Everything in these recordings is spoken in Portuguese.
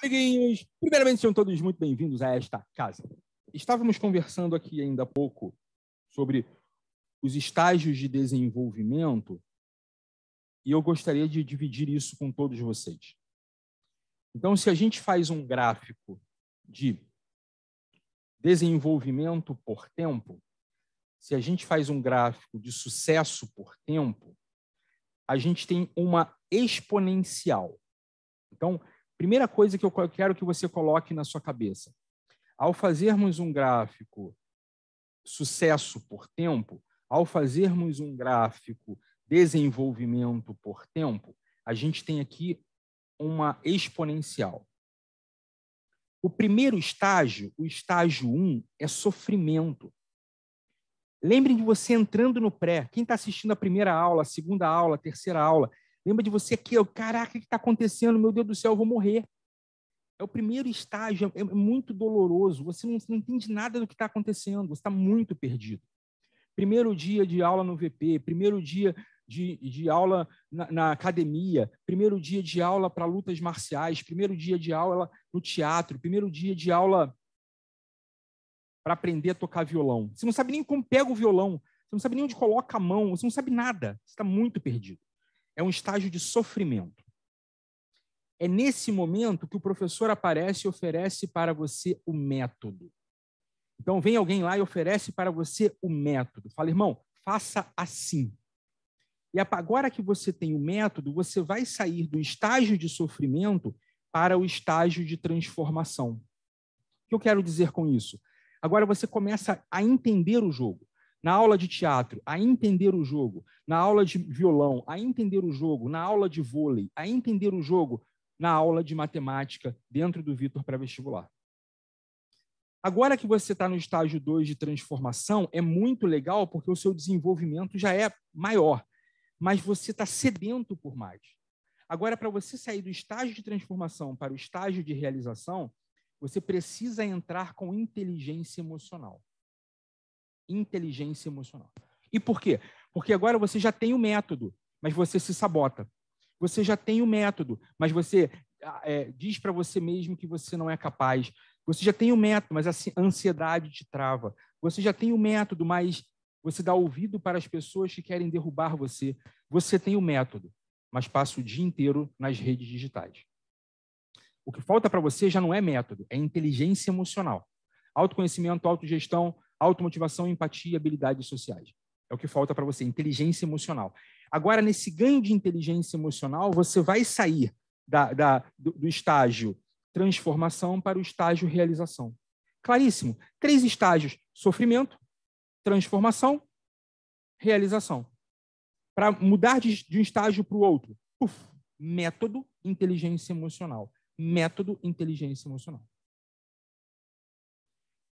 Amiguinhos, primeiramente sejam todos muito bem-vindos a esta casa. Estávamos conversando aqui ainda há pouco sobre os estágios de desenvolvimento e eu gostaria de dividir isso com todos vocês. Então, se a gente faz um gráfico de desenvolvimento por tempo, se a gente faz um gráfico de sucesso por tempo, a gente tem uma exponencial. Então, Primeira coisa que eu quero que você coloque na sua cabeça. Ao fazermos um gráfico sucesso por tempo, ao fazermos um gráfico desenvolvimento por tempo, a gente tem aqui uma exponencial. O primeiro estágio, o estágio 1, um, é sofrimento. Lembrem de você entrando no pré. Quem está assistindo a primeira aula, a segunda aula, a terceira aula, Lembra de você aqui, caraca, o que está acontecendo? Meu Deus do céu, eu vou morrer. É o primeiro estágio, é, é muito doloroso. Você não, não entende nada do que está acontecendo, você está muito perdido. Primeiro dia de aula no VP, primeiro dia de, de aula na, na academia, primeiro dia de aula para lutas marciais, primeiro dia de aula no teatro, primeiro dia de aula para aprender a tocar violão. Você não sabe nem como pega o violão, você não sabe nem onde coloca a mão, você não sabe nada, você está muito perdido é um estágio de sofrimento. É nesse momento que o professor aparece e oferece para você o método. Então, vem alguém lá e oferece para você o método. Fala, irmão, faça assim. E agora que você tem o método, você vai sair do estágio de sofrimento para o estágio de transformação. O que eu quero dizer com isso? Agora você começa a entender o jogo na aula de teatro, a entender o jogo, na aula de violão, a entender o jogo, na aula de vôlei, a entender o jogo, na aula de matemática dentro do Vitor pré-vestibular. Agora que você está no estágio 2 de transformação, é muito legal porque o seu desenvolvimento já é maior, mas você está sedento por mais. Agora, para você sair do estágio de transformação para o estágio de realização, você precisa entrar com inteligência emocional inteligência emocional. E por quê? Porque agora você já tem o método, mas você se sabota. Você já tem o método, mas você ah, é, diz para você mesmo que você não é capaz. Você já tem o método, mas a ansiedade te trava. Você já tem o método, mas você dá ouvido para as pessoas que querem derrubar você. Você tem o método, mas passa o dia inteiro nas redes digitais. O que falta para você já não é método, é inteligência emocional. Autoconhecimento, autogestão, automotivação, empatia e habilidades sociais. É o que falta para você, inteligência emocional. Agora, nesse ganho de inteligência emocional, você vai sair da, da, do, do estágio transformação para o estágio realização. Claríssimo. Três estágios: sofrimento, transformação, realização. Para mudar de, de, um estágio para o outro, uf, método, inteligência emocional. Método, inteligência emocional.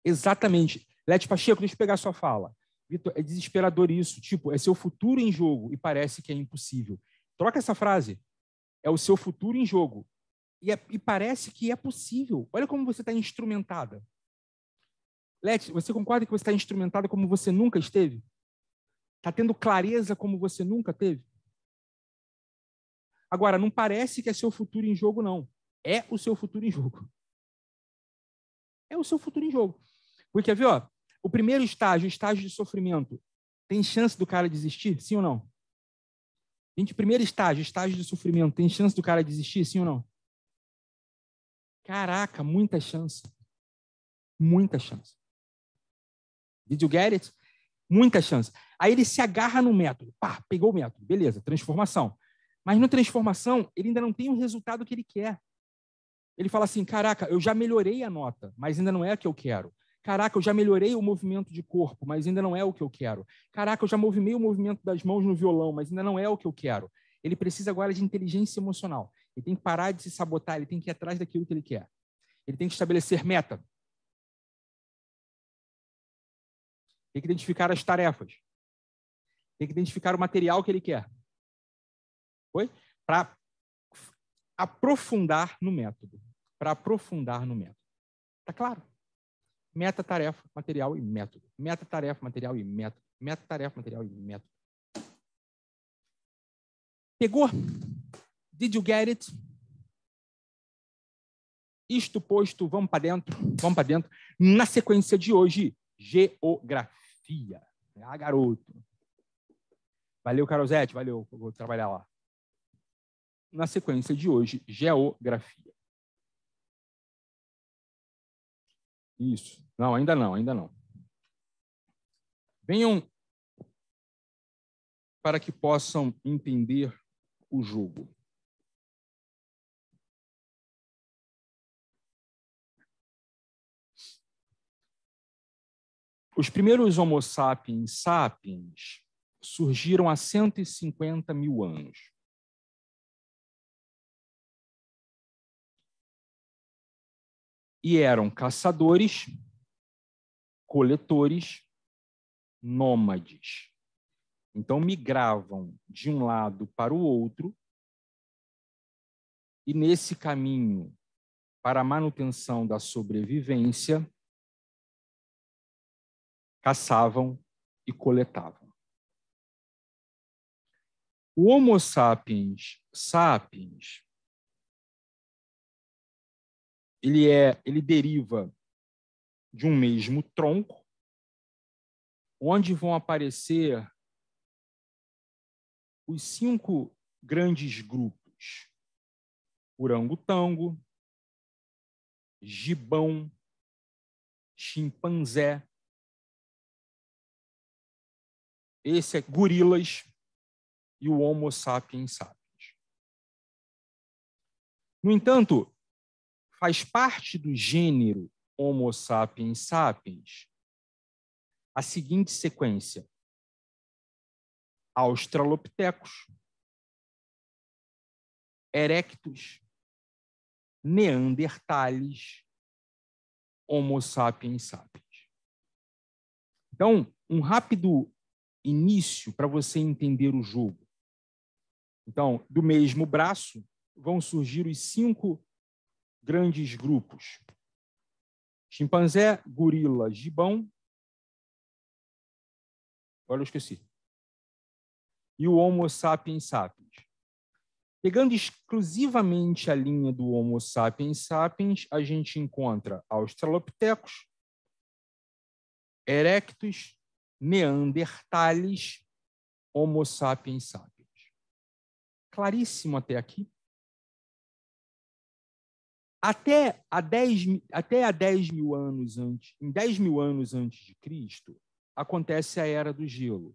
Exatamente. Leti Pacheco, deixa eu pegar sua fala. Vitor, é desesperador isso. Tipo, é seu futuro em jogo e parece que é impossível. Troca essa frase. É o seu futuro em jogo e, é, e parece que é possível. Olha como você está instrumentada. Leti, você concorda que você está instrumentada como você nunca esteve? Está tendo clareza como você nunca teve? Agora, não parece que é seu futuro em jogo, não. É o seu futuro em jogo. É o seu futuro em jogo. Porque, quer ver, ó, o primeiro estágio, o estágio de sofrimento, tem chance do cara desistir? Sim ou não? Gente, primeiro estágio, estágio de sofrimento, tem chance do cara desistir? Sim ou não? Caraca, muita chance. Muita chance. Did you get it? Muita chance. Aí ele se agarra no método. Pá, pegou o método. Beleza, transformação. Mas na transformação, ele ainda não tem o resultado que ele quer. Ele fala assim: caraca, eu já melhorei a nota, mas ainda não é a que eu quero. Caraca, eu já melhorei o movimento de corpo, mas ainda não é o que eu quero. Caraca, eu já movimentei o movimento das mãos no violão, mas ainda não é o que eu quero. Ele precisa agora de inteligência emocional. Ele tem que parar de se sabotar, ele tem que ir atrás daquilo que ele quer. Ele tem que estabelecer meta. Tem que identificar as tarefas. Tem que identificar o material que ele quer. Foi? Para aprofundar no método. Para aprofundar no método. Tá claro? Meta-tarefa, material e método. Meta-tarefa, material e método. Meta-tarefa, material e método. Pegou? Did you get it? Isto posto, vamos para dentro, vamos para dentro. Na sequência de hoje, geografia. Ah, garoto. Valeu, Carolzete, valeu, vou trabalhar lá. Na sequência de hoje, geografia. Isso. Não, ainda não, ainda não. Venham para que possam entender o jogo. Os primeiros Homo sapiens sapiens surgiram há 150 mil anos. e eram caçadores, coletores, nômades. Então migravam de um lado para o outro e nesse caminho para a manutenção da sobrevivência caçavam e coletavam. O Homo sapiens sapiens ele é, ele deriva de um mesmo tronco, onde vão aparecer os cinco grandes grupos: orangotango, gibão, chimpanzé, esse é gorilas e o Homo sapiens sapiens. No entanto, faz parte do gênero Homo sapiens sapiens a seguinte sequência: Australopithecus, Erectus, Neandertales, Homo sapiens sapiens. Então, um rápido início para você entender o jogo. Então, do mesmo braço vão surgir os cinco grandes grupos: chimpanzé, gorila, gibão. Olha, eu esqueci. E o Homo sapiens sapiens. Pegando exclusivamente a linha do Homo sapiens sapiens, a gente encontra australopitecos, erectus, neandertales, Homo sapiens sapiens. Claríssimo até aqui? Até a 10, até a 10 mil anos antes, em 10 mil anos antes de Cristo, acontece a Era do Gelo.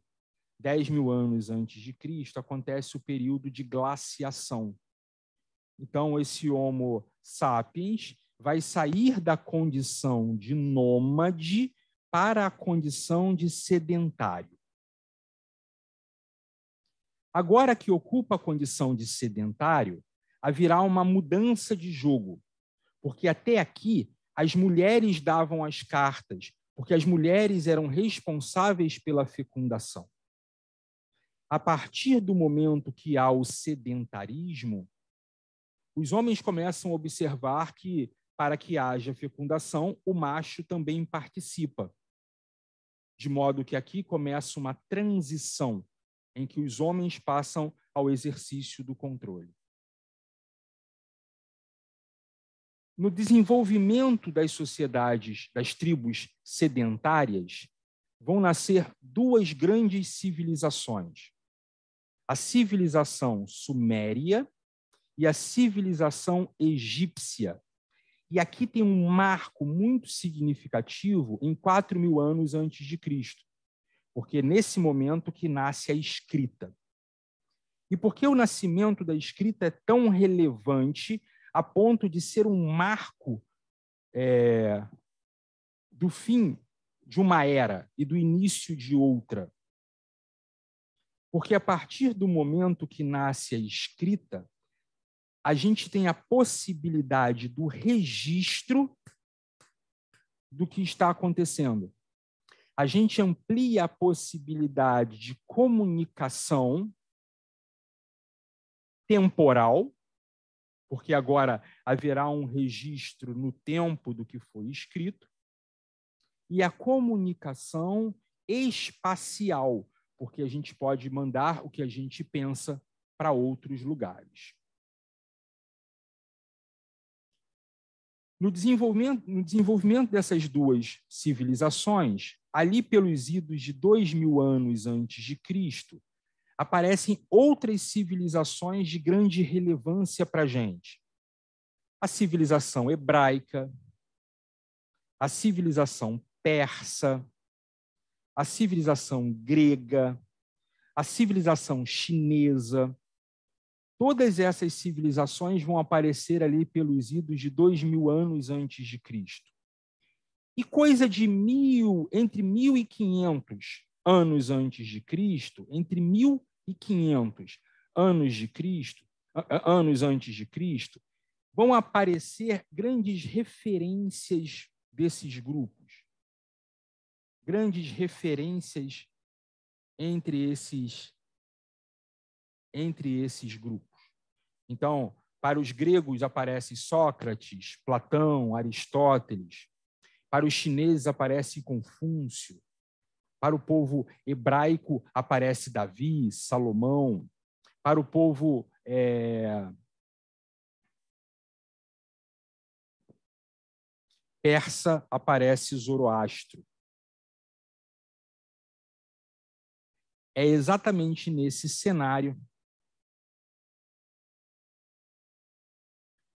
10 mil anos antes de Cristo, acontece o período de glaciação. Então, esse Homo sapiens vai sair da condição de nômade para a condição de sedentário. Agora que ocupa a condição de sedentário, haverá uma mudança de jogo porque até aqui as mulheres davam as cartas, porque as mulheres eram responsáveis pela fecundação. A partir do momento que há o sedentarismo, os homens começam a observar que, para que haja fecundação, o macho também participa. De modo que aqui começa uma transição em que os homens passam ao exercício do controle. no desenvolvimento das sociedades, das tribos sedentárias, vão nascer duas grandes civilizações: a civilização suméria e a civilização egípcia. E aqui tem um marco muito significativo em 4 mil anos antes de Cristo, porque é nesse momento que nasce a escrita. E por que o nascimento da escrita é tão relevante a ponto de ser um marco é, do fim de uma era e do início de outra. Porque a partir do momento que nasce a escrita, a gente tem a possibilidade do registro do que está acontecendo. A gente amplia a possibilidade de comunicação temporal porque agora haverá um registro no tempo do que foi escrito, e a comunicação espacial, porque a gente pode mandar o que a gente pensa para outros lugares. No desenvolvimento, no desenvolvimento dessas duas civilizações, ali pelos idos de dois mil anos antes de Cristo, aparecem outras civilizações de grande relevância para a gente. A civilização hebraica, a civilização persa, a civilização grega, a civilização chinesa. Todas essas civilizações vão aparecer ali pelos idos de dois mil anos antes de Cristo. E coisa de mil, entre mil e quinhentos anos antes de Cristo, entre mil e 500 anos de Cristo, anos antes de Cristo, vão aparecer grandes referências desses grupos, grandes referências entre esses entre esses grupos. Então, para os gregos aparece Sócrates, Platão, Aristóteles. Para os chineses aparece Confúcio. Para o povo hebraico aparece Davi, Salomão. Para o povo é, persa aparece Zoroastro. É exatamente nesse cenário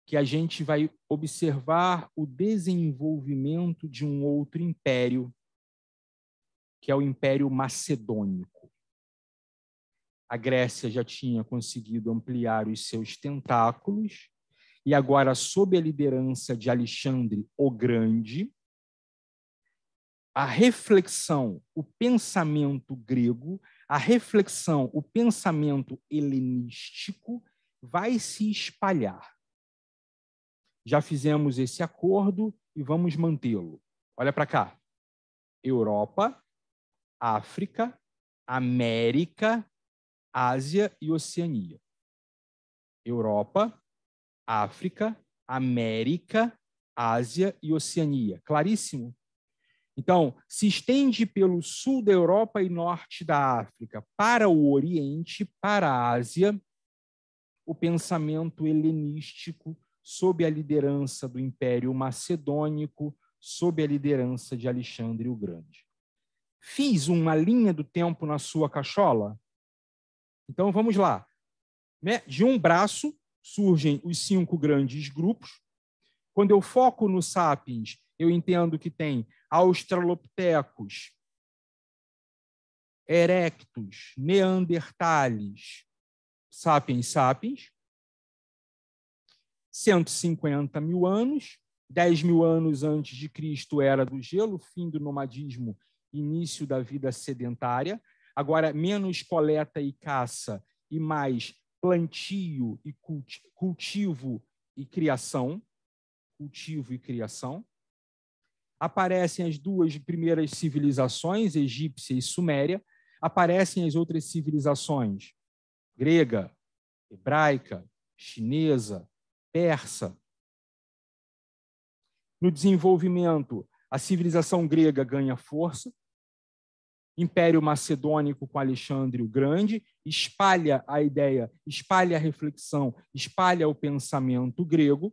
que a gente vai observar o desenvolvimento de um outro império que é o Império Macedônico. A Grécia já tinha conseguido ampliar os seus tentáculos, e agora, sob a liderança de Alexandre o Grande, a reflexão, o pensamento grego, a reflexão, o pensamento helenístico vai se espalhar. Já fizemos esse acordo e vamos mantê-lo. Olha para cá. Europa, África, América, Ásia e Oceania. Europa, África, América, Ásia e Oceania. Claríssimo? Então, se estende pelo sul da Europa e norte da África para o Oriente, para a Ásia, o pensamento helenístico sob a liderança do Império Macedônico, sob a liderança de Alexandre o Grande. Fiz uma linha do tempo na sua cachola? Então vamos lá. Né? De um braço surgem os cinco grandes grupos. Quando eu foco no sapiens, eu entendo que tem australopithecus, erectos, neandertales, sapiens sapiens. 150 mil anos, 10 mil anos antes de Cristo era do gelo, fim do nomadismo início da vida sedentária, agora menos coleta e caça e mais plantio e culti cultivo e criação, cultivo e criação. Aparecem as duas primeiras civilizações, egípcia e suméria, aparecem as outras civilizações, grega, hebraica, chinesa, persa. No desenvolvimento, a civilização grega ganha força, Império Macedônico com Alexandre o Grande, espalha a ideia, espalha a reflexão, espalha o pensamento grego.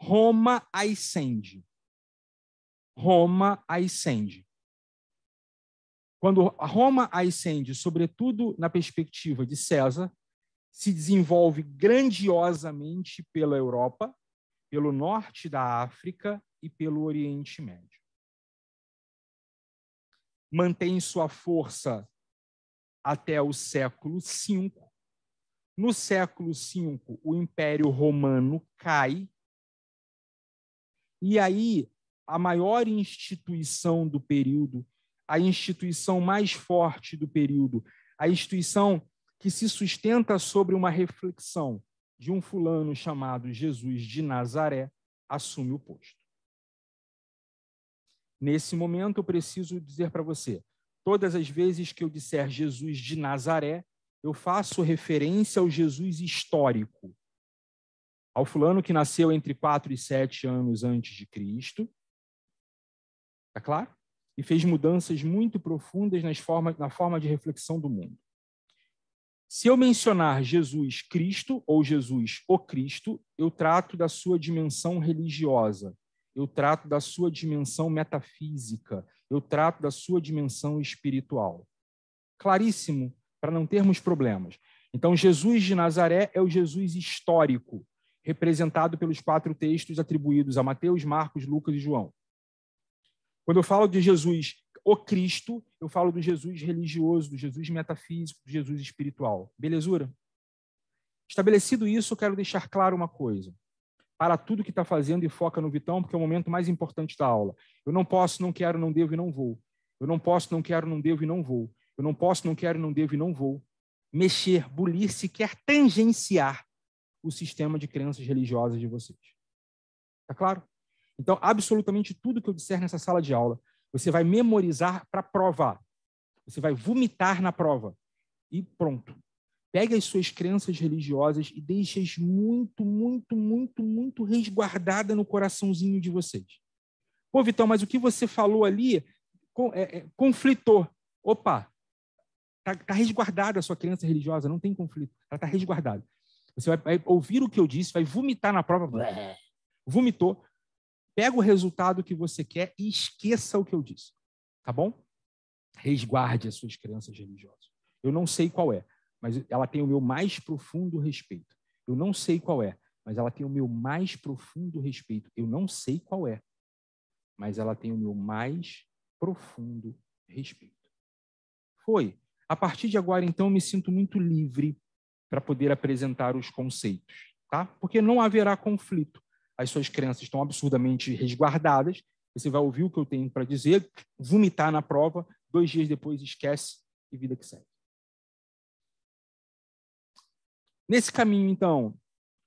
Roma ascende. Roma ascende. Quando Roma ascende, sobretudo na perspectiva de César, se desenvolve grandiosamente pela Europa, pelo norte da África e pelo Oriente Médio. Mantém sua força até o século V. No século V, o Império Romano cai. E aí, a maior instituição do período, a instituição mais forte do período, a instituição que se sustenta sobre uma reflexão de um fulano chamado Jesus de Nazaré, assume o posto. Nesse momento, eu preciso dizer para você: todas as vezes que eu disser Jesus de Nazaré, eu faço referência ao Jesus histórico, ao fulano que nasceu entre 4 e 7 anos antes de Cristo. está claro? E fez mudanças muito profundas nas forma, na forma de reflexão do mundo. Se eu mencionar Jesus Cristo ou Jesus o Cristo, eu trato da sua dimensão religiosa, eu trato da sua dimensão metafísica, eu trato da sua dimensão espiritual. Claríssimo, para não termos problemas. Então, Jesus de Nazaré é o Jesus histórico, representado pelos quatro textos atribuídos a Mateus, Marcos, Lucas e João. Quando eu falo de Jesus, o Cristo, eu falo do Jesus religioso, do Jesus metafísico, do Jesus espiritual. Belezura? Estabelecido isso, eu quero deixar claro uma coisa para tudo que está fazendo e foca no Vitão, porque é o momento mais importante da aula. Eu não posso, não quero, não devo e não vou. Eu não posso, não quero, não devo e não vou. Eu não posso, não quero, não devo e não vou. Mexer, bulir, sequer tangenciar o sistema de crenças religiosas de vocês. Está claro? Então, absolutamente tudo que eu disser nessa sala de aula, você vai memorizar para provar. Você vai vomitar na prova. E pronto. Pegue as suas crenças religiosas e deixe-as muito, muito, muito, muito resguardada no coraçãozinho de vocês. Pô, Vitão, mas o que você falou ali é, é, conflitou. Opa, está tá, tá resguardada a sua crença religiosa, não tem conflito. Ela está resguardada. Você vai, vai, ouvir o que eu disse, vai vomitar na prova. Blé, vomitou. Pega o resultado que você quer e esqueça o que eu disse. Tá bom? Resguarde as suas crenças religiosas. Eu não sei qual é mas ela tem o meu mais profundo respeito. Eu não sei qual é, mas ela tem o meu mais profundo respeito. Eu não sei qual é, mas ela tem o meu mais profundo respeito. Foi. A partir de agora, então, eu me sinto muito livre para poder apresentar os conceitos, tá? Porque não haverá conflito. As suas crenças estão absurdamente resguardadas. Você vai ouvir o que eu tenho para dizer, vomitar na prova, dois dias depois esquece e vida que segue. Nesse caminho, então,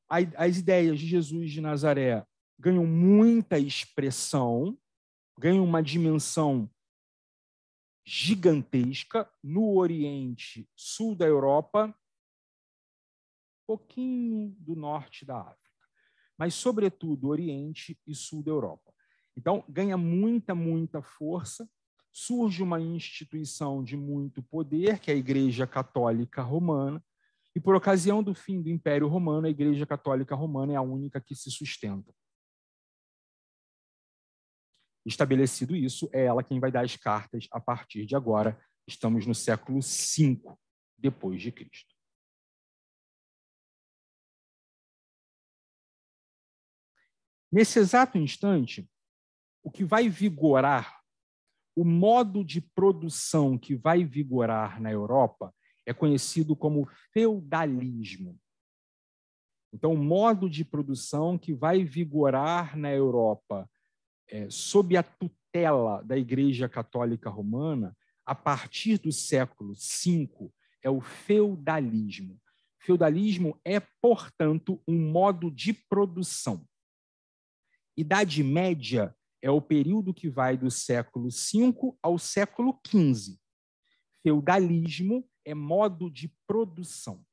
as ideias de Jesus de Nazaré ganham muita expressão, ganham uma dimensão gigantesca no Oriente, sul da Europa, pouquinho do norte da África, mas sobretudo Oriente e sul da Europa. Então, ganha muita, muita força. Surge uma instituição de muito poder, que é a Igreja Católica Romana, e por ocasião do fim do Império Romano, a Igreja Católica Romana é a única que se sustenta. Estabelecido isso, é ela quem vai dar as cartas a partir de agora. Estamos no século V depois de Cristo. Nesse exato instante, o que vai vigorar, o modo de produção que vai vigorar na Europa é conhecido como feudalismo. Então, o modo de produção que vai vigorar na Europa é, sob a tutela da Igreja Católica Romana a partir do século V é o feudalismo. Feudalismo é, portanto, um modo de produção. Idade Média é o período que vai do século V ao século XV. Feudalismo é modo de produção.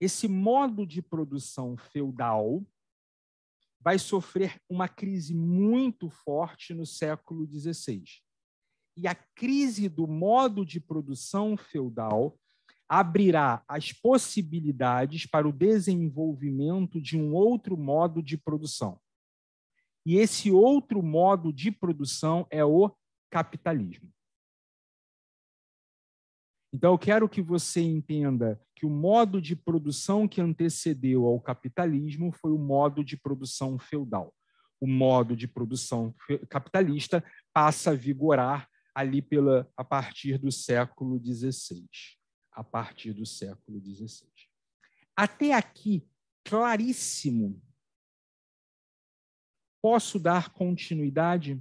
Esse modo de produção feudal vai sofrer uma crise muito forte no século XVI. E a crise do modo de produção feudal abrirá as possibilidades para o desenvolvimento de um outro modo de produção. E esse outro modo de produção é o capitalismo. Então, eu quero que você entenda que o modo de produção que antecedeu ao capitalismo foi o modo de produção feudal. O modo de produção capitalista passa a vigorar ali pela, a partir do século XVI. A partir do século XVI. Até aqui, claríssimo. Posso dar continuidade?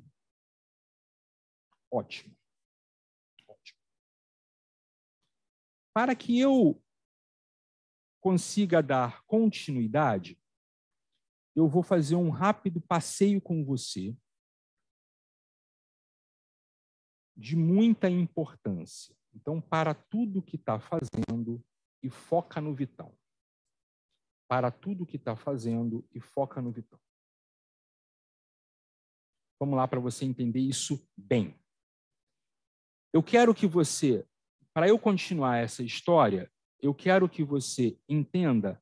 Ótimo. para que eu consiga dar continuidade, eu vou fazer um rápido passeio com você de muita importância. Então, para tudo que está fazendo e foca no Vitão. Para tudo que está fazendo e foca no Vitão. Vamos lá para você entender isso bem. Eu quero que você para eu continuar essa história, eu quero que você entenda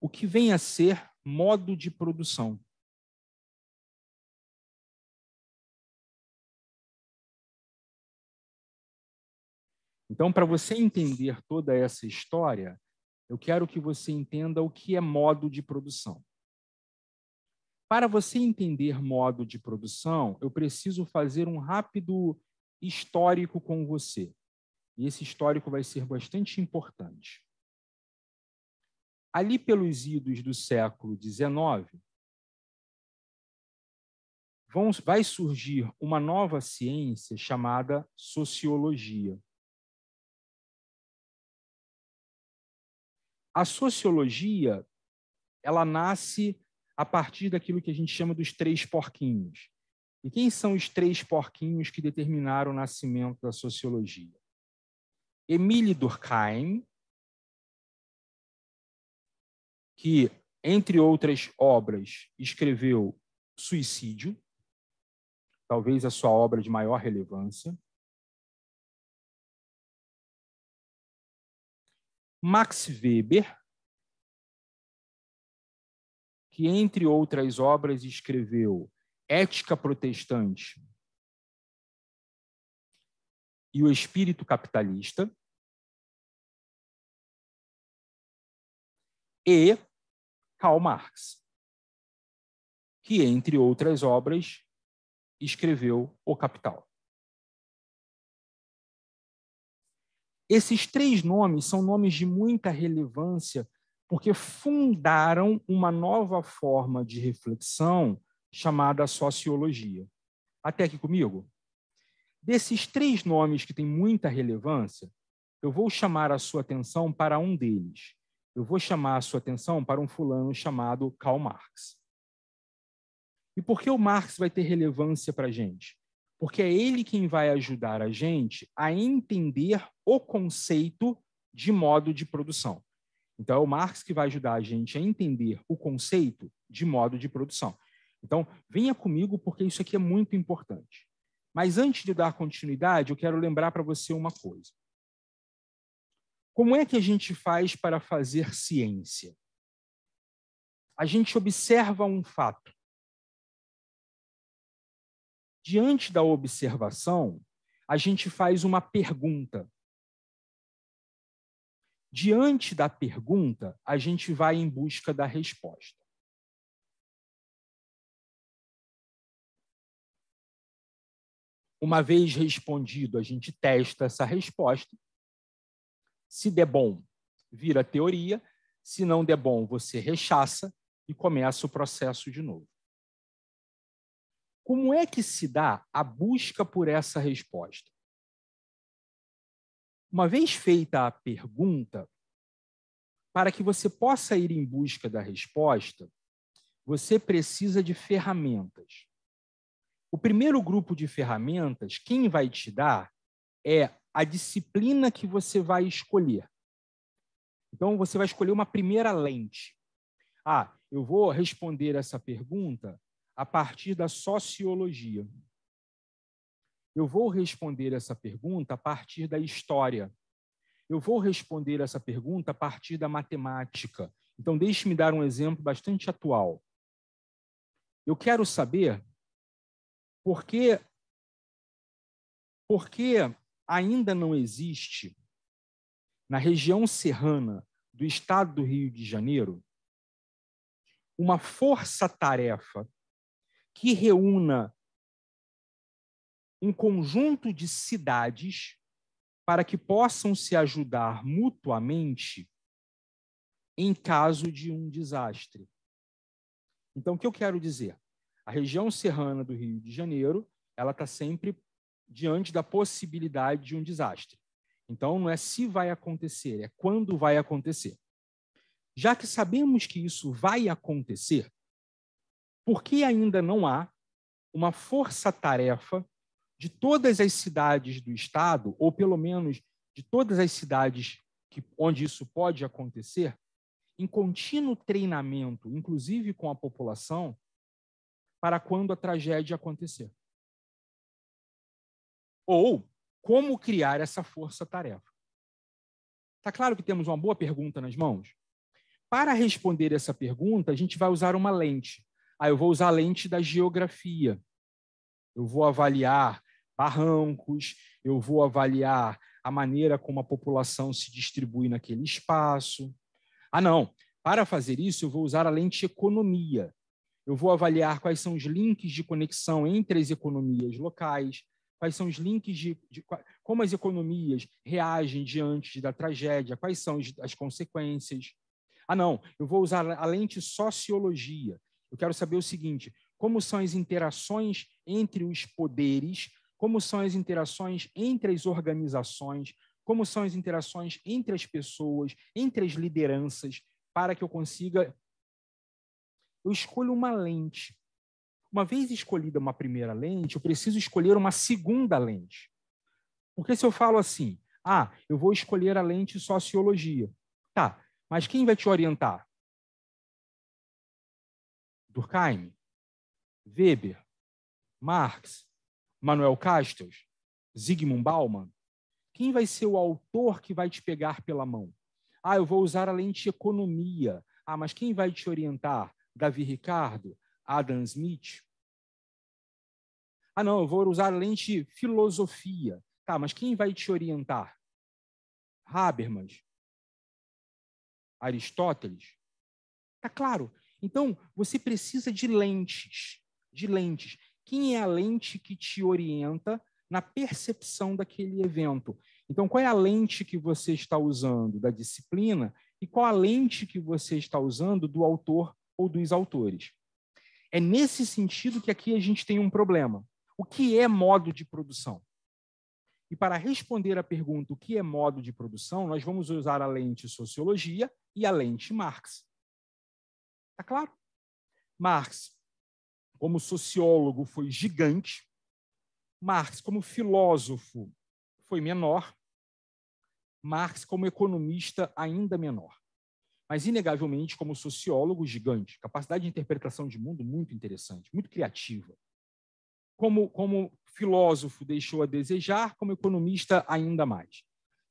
o que vem a ser modo de produção. Então, para você entender toda essa história, eu quero que você entenda o que é modo de produção. Para você entender modo de produção, eu preciso fazer um rápido histórico com você. E esse histórico vai ser bastante importante. Ali pelos idos do século XIX, vão, vai surgir uma nova ciência chamada sociologia. A sociologia, ela nasce a partir daquilo que a gente chama dos três porquinhos. E quem são os três porquinhos que determinaram o nascimento da sociologia? Emile Durkheim, que, entre outras obras, escreveu Suicídio, talvez a sua obra de maior relevância. Max Weber, que, entre outras obras, escreveu Ética Protestante, e o espírito capitalista, e Karl Marx, que, entre outras obras, escreveu O Capital. Esses três nomes são nomes de muita relevância porque fundaram uma nova forma de reflexão chamada sociologia. Até aqui comigo? Desses três nomes que têm muita relevância, eu vou chamar a sua atenção para um deles. Eu vou chamar a sua atenção para um fulano chamado Karl Marx. E por que o Marx vai ter relevância para a gente? Porque é ele quem vai ajudar a gente a entender o conceito de modo de produção. Então, é o Marx que vai ajudar a gente a entender o conceito de modo de produção. Então, venha comigo, porque isso aqui é muito importante. Mas antes de dar continuidade, eu quero lembrar para você uma coisa. Como é que a gente faz para fazer ciência? A gente observa um fato. Diante da observação, a gente faz uma pergunta. Diante da pergunta, a gente vai em busca da resposta. Uma vez respondido, a gente testa essa resposta. Se der bom, vira teoria. Se não der bom, você rechaça e começa o processo de novo. Como é que se dá a busca por essa resposta? Uma vez feita a pergunta, para que você possa ir em busca da resposta, você precisa de ferramentas. O primeiro grupo de ferramentas, quem vai te dar é a disciplina que você vai escolher. Então, você vai escolher uma primeira lente. Ah, eu vou responder essa pergunta a partir da sociologia. Eu vou responder essa pergunta a partir da história. Eu vou responder essa pergunta a partir da matemática. Então, deixe-me dar um exemplo bastante atual. Eu quero saber porque, porque ainda não existe na região serrana do estado do Rio de Janeiro uma força-tarefa que reúna um conjunto de cidades para que possam se ajudar mutuamente em caso de um desastre. Então, o que eu quero dizer? A região serrana do Rio de Janeiro, ela está sempre diante da possibilidade de um desastre. Então, não é se vai acontecer, é quando vai acontecer. Já que sabemos que isso vai acontecer, por que ainda não há uma força-tarefa de todas as cidades do estado, ou pelo menos de todas as cidades que, onde isso pode acontecer, em contínuo treinamento, inclusive com a população, para quando a tragédia acontecer. Ou como criar essa força-tarefa? Está claro que temos uma boa pergunta nas mãos? Para responder essa pergunta, a gente vai usar uma lente. Ah, eu vou usar a lente da geografia. Eu vou avaliar barrancos, eu vou avaliar a maneira como a população se distribui naquele espaço. Ah, não. Para fazer isso, eu vou usar a lente economia. Eu vou avaliar quais são os links de conexão entre as economias locais, quais são os links de, de, como as economias reagem diante da tragédia, quais são as consequências. Ah, não, eu vou usar a lente sociologia. Eu quero saber o seguinte: como são as interações entre os poderes, como são as interações entre as organizações, como são as interações entre as pessoas, entre as lideranças, para que eu consiga eu escolho uma lente. Uma vez escolhida uma primeira lente, eu preciso escolher uma segunda lente. Porque se eu falo assim, ah, eu vou escolher a lente sociologia. Tá, mas quem vai te orientar? Durkheim, Weber, Marx, Manuel Castells, Zygmunt Bauman? Quem vai ser o autor que vai te pegar pela mão? Ah, eu vou usar a lente economia. Ah, mas quem vai te orientar? Davi Ricardo, Adam Smith? Ah, não, eu vou usar a lente filosofia. Tá, mas quem vai te orientar? Habermas? Aristóteles? Tá claro. Então, você precisa de lentes, de lentes. Quem é a lente que te orienta na percepção daquele evento? Então, qual é a lente que você está usando da disciplina e qual a lente que você está usando do autor ou dos autores. É nesse sentido que aqui a gente tem um problema. O que é modo de produção? E para responder à pergunta o que é modo de produção, nós vamos usar a lente sociologia e a lente Marx. Tá claro? Marx, como sociólogo, foi gigante. Marx, como filósofo, foi menor. Marx, como economista, ainda menor mas inegavelmente como sociólogo gigante, capacidade de interpretação de mundo muito interessante, muito criativa. Como, como filósofo deixou a desejar, como economista ainda mais.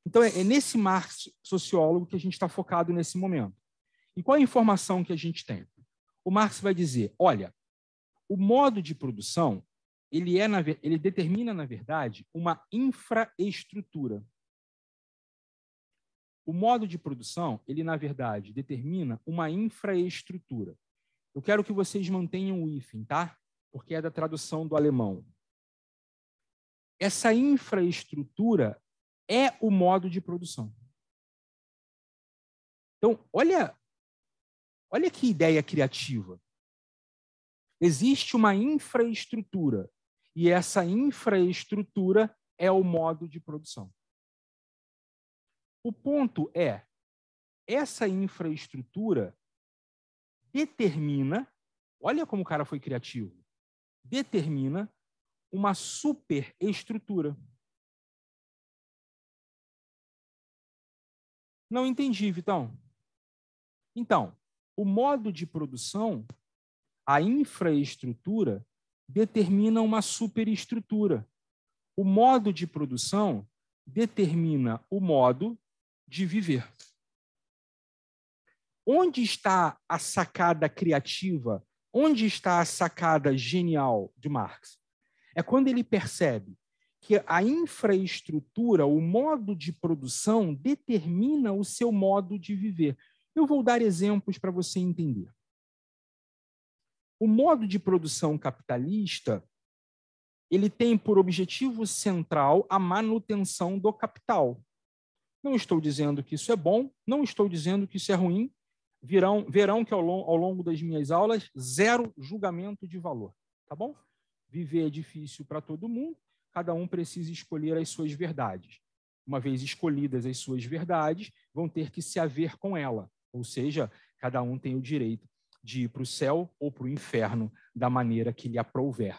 Então é, é nesse Marx sociólogo que a gente está focado nesse momento. E qual é a informação que a gente tem? O Marx vai dizer, olha, o modo de produção ele, é, ele determina, na verdade, uma infraestrutura. O modo de produção, ele na verdade determina uma infraestrutura. Eu quero que vocês mantenham o hífen, tá? Porque é da tradução do alemão. Essa infraestrutura é o modo de produção. Então, olha, olha que ideia criativa. Existe uma infraestrutura e essa infraestrutura é o modo de produção. O ponto é: essa infraestrutura determina, olha como o cara foi criativo, determina uma superestrutura. Não entendi, Vitão. Então, o modo de produção, a infraestrutura, determina uma superestrutura. O modo de produção determina o modo de viver. Onde está a sacada criativa? Onde está a sacada genial de Marx? É quando ele percebe que a infraestrutura, o modo de produção, determina o seu modo de viver. Eu vou dar exemplos para você entender. O modo de produção capitalista ele tem por objetivo central a manutenção do capital. Não estou dizendo que isso é bom, não estou dizendo que isso é ruim. Virão, verão que ao, long, ao longo das minhas aulas, zero julgamento de valor, tá bom? Viver é difícil para todo mundo, cada um precisa escolher as suas verdades. Uma vez escolhidas as suas verdades, vão ter que se haver com ela, ou seja, cada um tem o direito de ir para o céu ou para o inferno da maneira que lhe aprouver.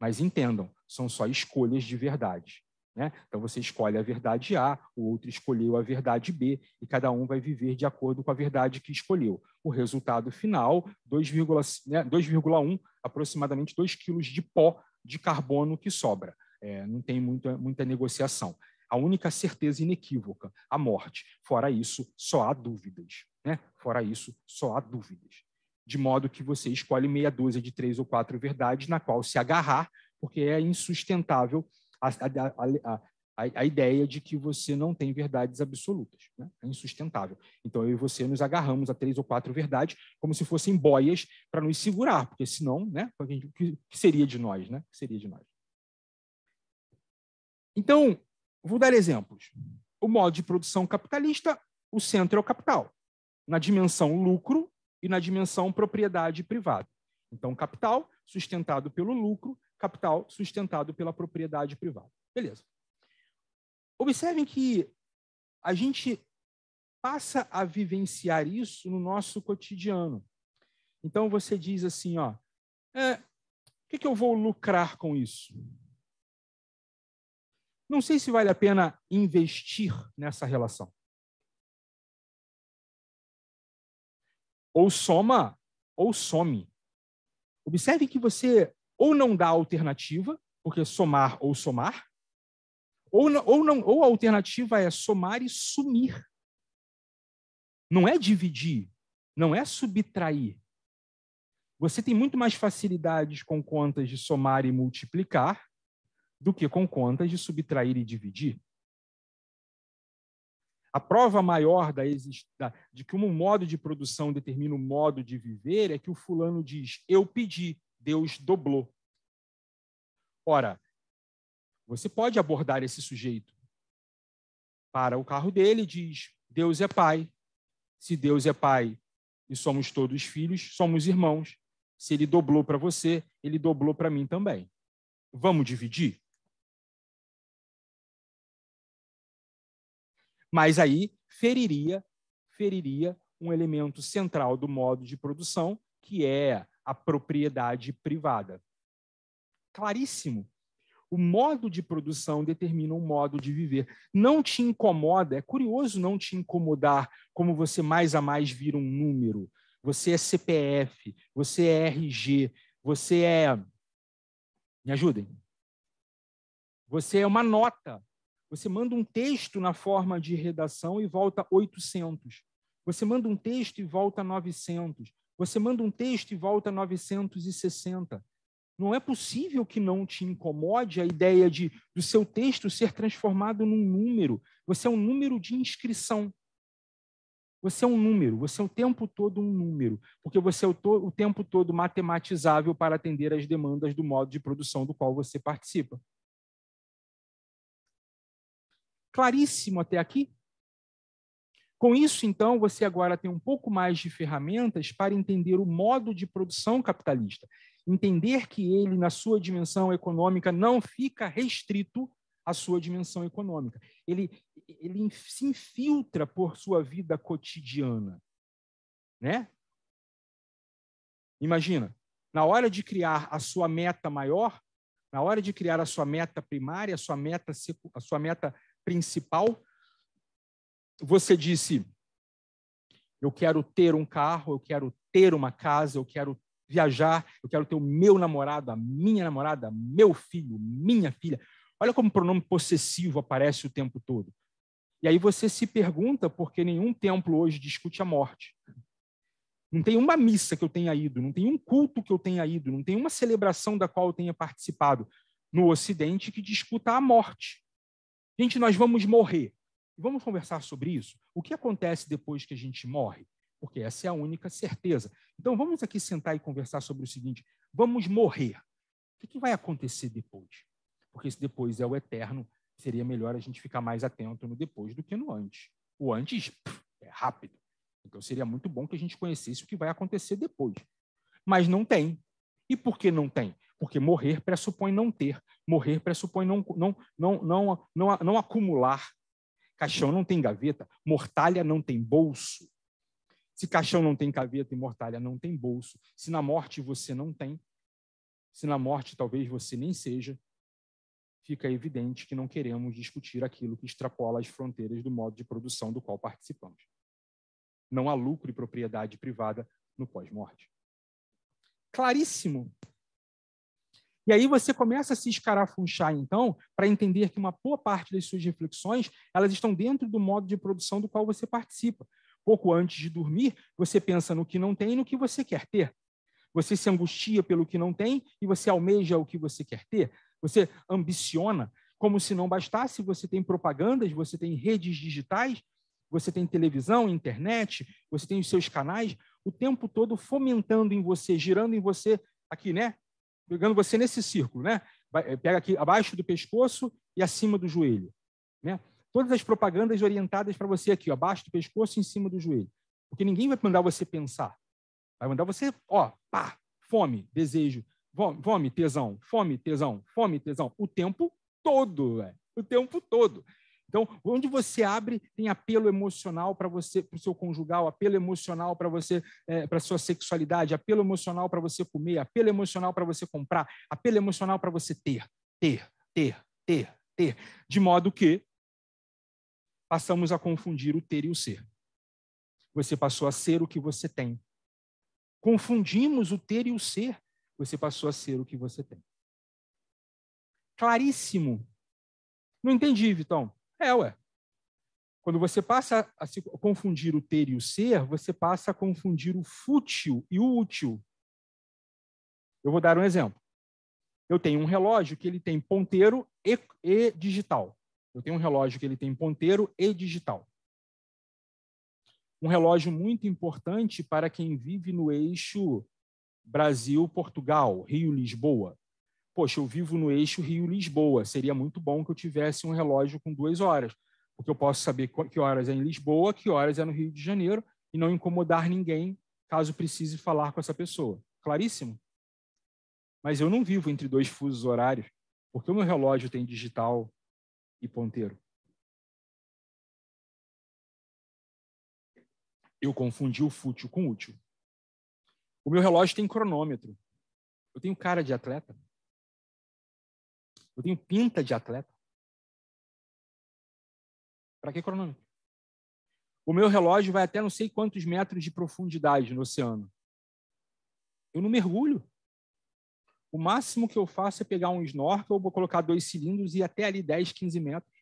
Mas entendam, são só escolhas de verdade. Né? Então você escolhe a verdade A, o outro escolheu a verdade B, e cada um vai viver de acordo com a verdade que escolheu. O resultado final, 2,1 né, aproximadamente 2 quilos de pó de carbono que sobra. É, não tem muita, muita negociação. A única certeza inequívoca, a morte. Fora isso, só há dúvidas. Né? Fora isso, só há dúvidas. De modo que você escolhe meia dúzia de três ou quatro verdades na qual se agarrar, porque é insustentável a, a, a, a ideia de que você não tem verdades absolutas. Né? É insustentável. Então, eu e você nos agarramos a três ou quatro verdades como se fossem boias para nos segurar, porque senão, né? o que seria de nós? Né? O que seria de nós? Então, vou dar exemplos. O modo de produção capitalista, o centro é o capital, na dimensão lucro e na dimensão propriedade privada. Então, capital sustentado pelo lucro, capital sustentado pela propriedade privada. Beleza. Observem que a gente passa a vivenciar isso no nosso cotidiano. Então você diz assim, ó, é, o que, que eu vou lucrar com isso? Não sei se vale a pena investir nessa relação. Ou soma ou some. Observe que você ou não dá alternativa, porque somar ou somar, ou, não, ou, não, ou a alternativa é somar e sumir. Não é dividir, não é subtrair. Você tem muito mais facilidades com contas de somar e multiplicar do que com contas de subtrair e dividir. A prova maior da, da, de que um modo de produção determina o um modo de viver é que o fulano diz: eu pedi, Deus dobrou. Ora, você pode abordar esse sujeito. Para o carro dele, diz: Deus é pai. Se Deus é pai e somos todos filhos, somos irmãos. Se ele dobrou para você, ele dobrou para mim também. Vamos dividir? Mas aí feriria, feriria um elemento central do modo de produção, que é a propriedade privada. Claríssimo. O modo de produção determina o modo de viver. Não te incomoda, é curioso não te incomodar como você mais a mais vira um número. Você é CPF, você é RG, você é. Me ajudem. Você é uma nota. Você manda um texto na forma de redação e volta 800. Você manda um texto e volta 900. Você manda um texto e volta 960. Não é possível que não te incomode a ideia de do seu texto ser transformado num número. Você é um número de inscrição. Você é um número, você é o tempo todo um número, porque você é o, to, o tempo todo matematizável para atender às demandas do modo de produção do qual você participa. Claríssimo até aqui? Com isso, então, você agora tem um pouco mais de ferramentas para entender o modo de produção capitalista, entender que ele, na sua dimensão econômica, não fica restrito à sua dimensão econômica. Ele, ele se infiltra por sua vida cotidiana, né? Imagina, na hora de criar a sua meta maior, na hora de criar a sua meta primária, a sua meta, a sua meta principal, você disse: eu quero ter um carro, eu quero ter uma casa, eu quero viajar, eu quero ter o meu namorado, a minha namorada, meu filho, minha filha. Olha como o pronome possessivo aparece o tempo todo. E aí você se pergunta por que nenhum templo hoje discute a morte. Não tem uma missa que eu tenha ido, não tem um culto que eu tenha ido, não tem uma celebração da qual eu tenha participado no Ocidente que discuta a morte. Gente, nós vamos morrer. Vamos conversar sobre isso. O que acontece depois que a gente morre? Porque essa é a única certeza. Então vamos aqui sentar e conversar sobre o seguinte: vamos morrer. O que vai acontecer depois? Porque se depois é o eterno, seria melhor a gente ficar mais atento no depois do que no antes. O antes pff, é rápido. Então seria muito bom que a gente conhecesse o que vai acontecer depois. Mas não tem. E por que não tem? Porque morrer pressupõe não ter, morrer pressupõe não, não, não, não, não, não acumular, Caixão não tem gaveta, mortalha não tem bolso. Se caixão não tem gaveta e mortalha não tem bolso, se na morte você não tem, se na morte talvez você nem seja, fica evidente que não queremos discutir aquilo que extrapola as fronteiras do modo de produção do qual participamos. Não há lucro e propriedade privada no pós-morte. Claríssimo e aí você começa a se escarafunchar, então, para entender que uma boa parte das suas reflexões elas estão dentro do modo de produção do qual você participa. Pouco antes de dormir, você pensa no que não tem e no que você quer ter. Você se angustia pelo que não tem e você almeja o que você quer ter. Você ambiciona. Como se não bastasse, você tem propagandas, você tem redes digitais, você tem televisão, internet, você tem os seus canais, o tempo todo fomentando em você, girando em você aqui, né? pegando você nesse círculo, né? Eh, pega aqui abaixo do pescoço e acima do joelho, né? Todas as propagandas orientadas para você aqui, ó, abaixo do pescoço e em cima do joelho. Porque ninguém vai mandar você pensar. Vai mandar você, ó, pá, fome, desejo, fome, tesão, fome, tesão, fome, tesão, o tempo todo, velho. O tempo todo. Então, onde você abre, tem apelo emocional para você, para o seu conjugal, apelo emocional para você, é, eh, para sua sexualidade, apelo emocional para você comer, apelo emocional para você comprar, apelo emocional para você ter, ter, ter, ter, ter, de modo que passamos a confundir o ter e o ser. Você passou a ser o que você tem. Confundimos o ter e o ser. Você passou a ser o que você tem. Claríssimo. Não entendi, Vitão. É, ué. Quando você passa a se confundir o ter e o ser, você passa a confundir o fútil e o útil. Eu vou dar um exemplo. Eu tenho um relógio que ele tem ponteiro e, e digital. Eu tenho um relógio que ele tem ponteiro e digital. Um relógio muito importante para quem vive no eixo Brasil, Portugal, Rio, Lisboa poxa, eu vivo no eixo Rio-Lisboa, seria muito bom que eu tivesse um relógio com duas horas, porque eu posso saber que horas é em Lisboa, que horas é no Rio de Janeiro, e não incomodar ninguém caso precise falar com essa pessoa. Claríssimo? Mas eu não vivo entre dois fusos horários, porque o meu relógio tem digital e ponteiro. Eu confundi o fútil com o útil. O meu relógio tem cronômetro. Eu tenho cara de atleta. Eu tenho pinta de atleta. Para que cronômetro? O meu relógio vai até não sei quantos metros de profundidade no oceano. Eu não mergulho. O máximo que eu faço é pegar um snorkel, vou colocar dois cilindros e até ali 10, 15 metros.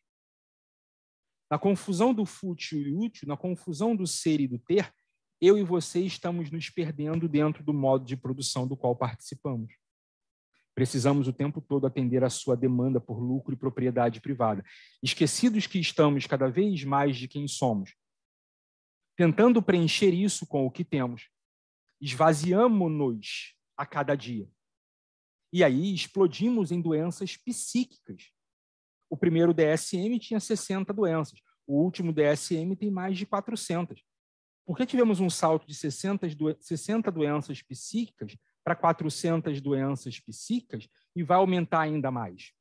Na confusão do fútil e útil, na confusão do ser e do ter, eu e você estamos nos perdendo dentro do modo de produção do qual participamos. Precisamos o tempo todo atender à sua demanda por lucro e propriedade privada. Esquecidos que estamos cada vez mais de quem somos, tentando preencher isso com o que temos, esvaziamos-nos a cada dia. E aí explodimos em doenças psíquicas. O primeiro DSM tinha 60 doenças, o último DSM tem mais de 400. Por que tivemos um salto de 60, 60 doenças psíquicas para 400 doenças psíquicas e vai aumentar ainda mais.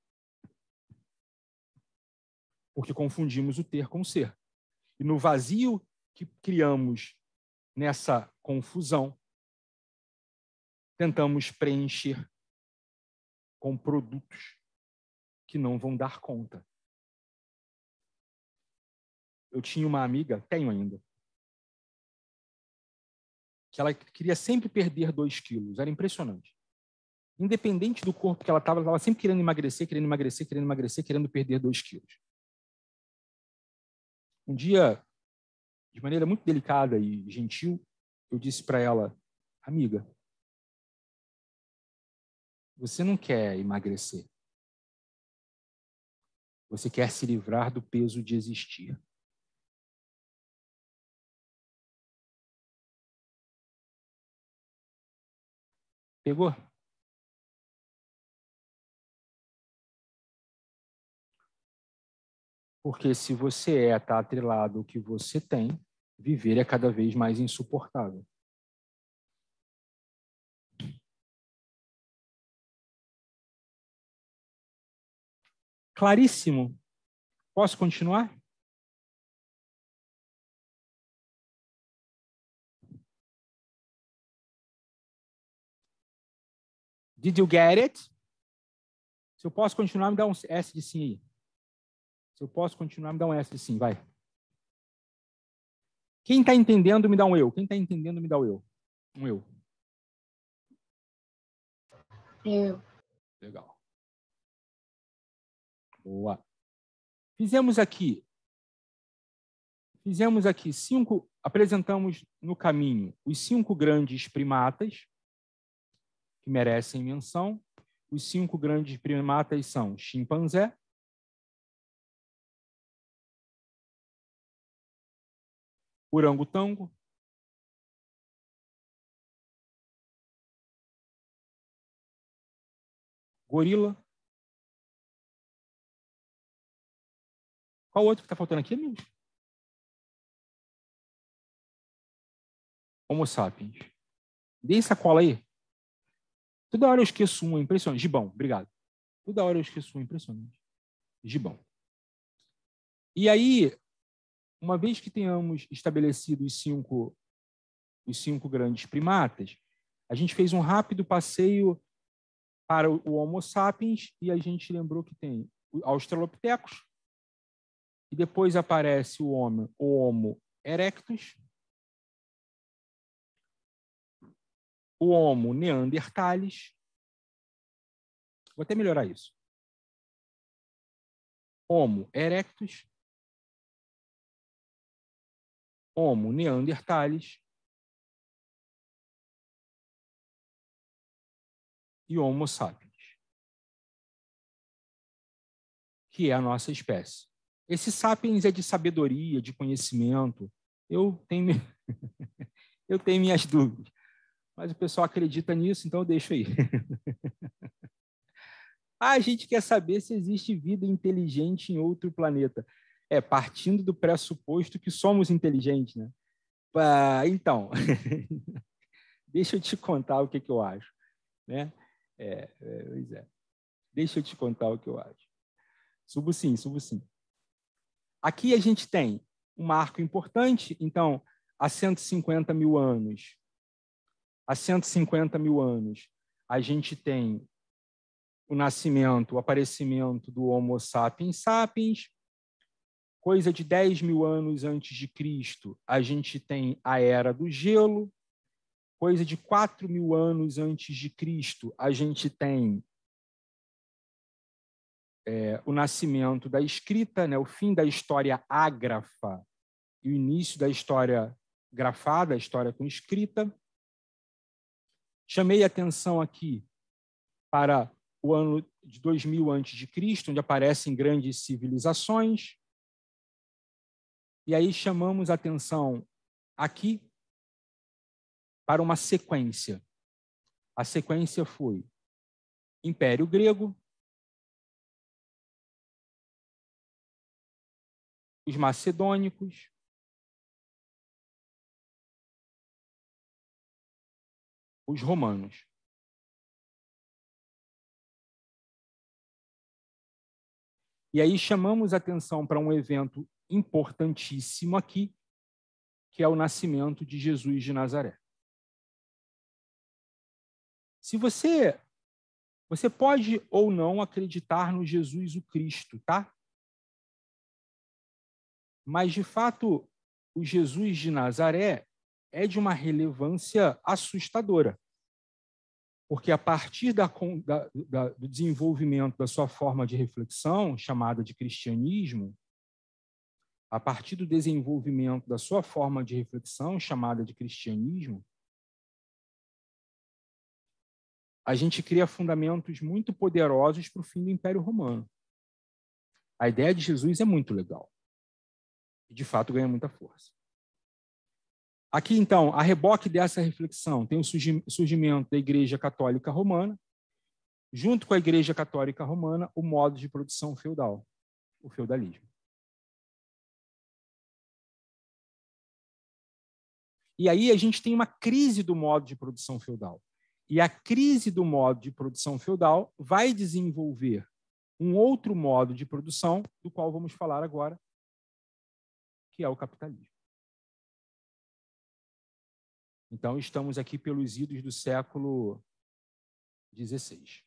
Porque confundimos o ter com o ser. E no vazio que criamos nessa confusão, tentamos preencher com produtos que não vão dar conta. Eu tinha uma amiga, tenho ainda, que ela queria sempre perder 2 quilos. Era impressionante. Independente do corpo que ela estava, ela estava sempre querendo emagrecer, querendo emagrecer, querendo emagrecer, querendo perder 2 quilos. Um dia, de maneira muito delicada e gentil, eu disse para ela, amiga, você não quer emagrecer. Você quer se livrar do peso de existir. Pegou? Porque se você é, está atrelado ao que você tem, viver é cada vez mais insuportável. Claríssimo. Posso continuar? Did you get it? Se eu posso continuar, me dá um S de sim aí. Se eu posso continuar, me dá um S de sim, vai. Quem está entendendo, me dá um eu. Quem está entendendo, me dá um eu. Um eu. Eu. Legal. Boa. Fizemos aqui. Fizemos aqui cinco. Apresentamos no caminho os cinco grandes primatas que merecem menção. Os cinco grandes primatas são chimpanzé, orangotango, gorila. Qual outro que está faltando aqui, amigos? Homo sapiens. Dê essa cola aí. Toda hora eu esqueço um, é impressionante. Gibão, obrigado. Toda hora eu esqueço um, é impressionante. Gibão. E aí, uma vez que tenhamos estabelecido os cinco, os cinco grandes primatas, a gente fez um rápido passeio para o Homo sapiens e a gente lembrou que tem Australopithecus, e depois aparece o homem, o Homo erectus, o Homo neanderthalis. Vou até melhorar isso. Homo erectus. Homo neanderthalis. E Homo sapiens. Que é a nossa espécie. Esse sapiens é de sabedoria, de conhecimento. Eu tenho, eu tenho minhas dúvidas mas o pessoal acredita nisso, então deixo aí. a gente quer saber se existe vida inteligente em outro planeta. É, partindo do pressuposto que somos inteligentes, né? então, deixa eu te contar o que, que eu acho, né? É, é, pois é. Deixa eu te contar o que eu acho. Subo sim, subo sim. Aqui a gente tem um marco importante, então, há 150 mil anos, há 150 mil anos, a gente tem o nascimento, o aparecimento do Homo sapiens sapiens. Coisa de 10 mil anos antes de Cristo, a gente tem a Era do Gelo. Coisa de 4 mil anos antes de Cristo, a gente tem é, o nascimento da escrita, né, o fim da história ágrafa e o início da história grafada, a história com escrita. Chamei atenção aqui para o ano de 2000 a.C., onde aparecem grandes civilizações. E aí chamamos atenção aqui para uma sequência. A sequência foi Império Grego, os macedônicos, os romanos. E aí chamamos atenção para um evento importantíssimo aqui, que é o nascimento de Jesus de Nazaré. Se você você pode ou não acreditar no Jesus o Cristo, tá? Mas de fato, o Jesus de Nazaré é de uma relevância assustadora. Porque a partir da, da, da, do desenvolvimento da sua forma de reflexão, chamada de cristianismo, a partir do desenvolvimento da sua forma de reflexão, chamada de cristianismo, a gente cria fundamentos muito poderosos para o fim do Império Romano. A ideia de Jesus é muito legal. E, de fato, ganha muita força. Aqui, então, a reboque dessa reflexão tem o surgimento da Igreja Católica Romana, junto com a Igreja Católica Romana, o modo de produção feudal, o feudalismo. E aí a gente tem uma crise do modo de produção feudal. E a crise do modo de produção feudal vai desenvolver um outro modo de produção, do qual vamos falar agora, que é o capitalismo. Então, estamos aqui pelos idos do século XVI.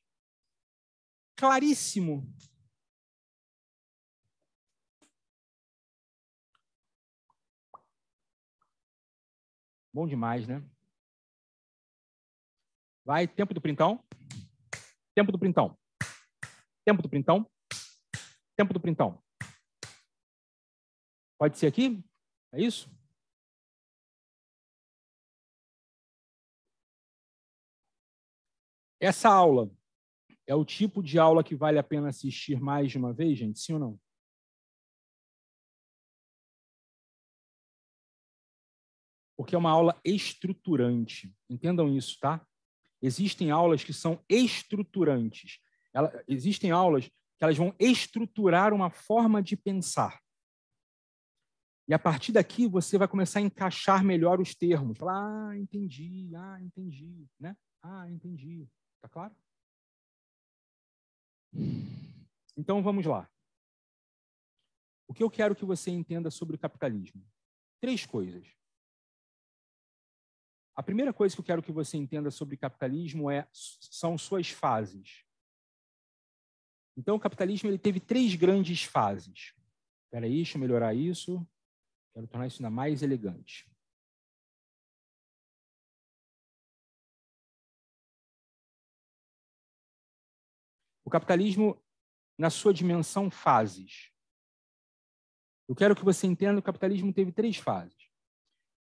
Claríssimo. Bom demais, né? Vai, tempo do printão. Tempo do printão. Tempo do printão. Tempo do printão. Pode ser aqui? É isso? Essa aula é o tipo de aula que vale a pena assistir mais de uma vez, gente? Sim ou não? Porque é uma aula estruturante. Entendam isso, tá? Existem aulas que são estruturantes. Ela, existem aulas que elas vão estruturar uma forma de pensar. E a partir daqui você vai começar a encaixar melhor os termos. Falar, ah, entendi, ah, entendi, né? Ah, entendi. Tá claro? Então vamos lá. O que eu quero que você entenda sobre o capitalismo? Três coisas. A primeira coisa que eu quero que você entenda sobre capitalismo é, são suas fases. Então, o capitalismo ele teve três grandes fases. Espera aí, deixa eu melhorar isso. Quero tornar isso ainda mais elegante. capitalismo, na sua dimensão, fases. Eu quero que você entenda que o capitalismo teve três fases.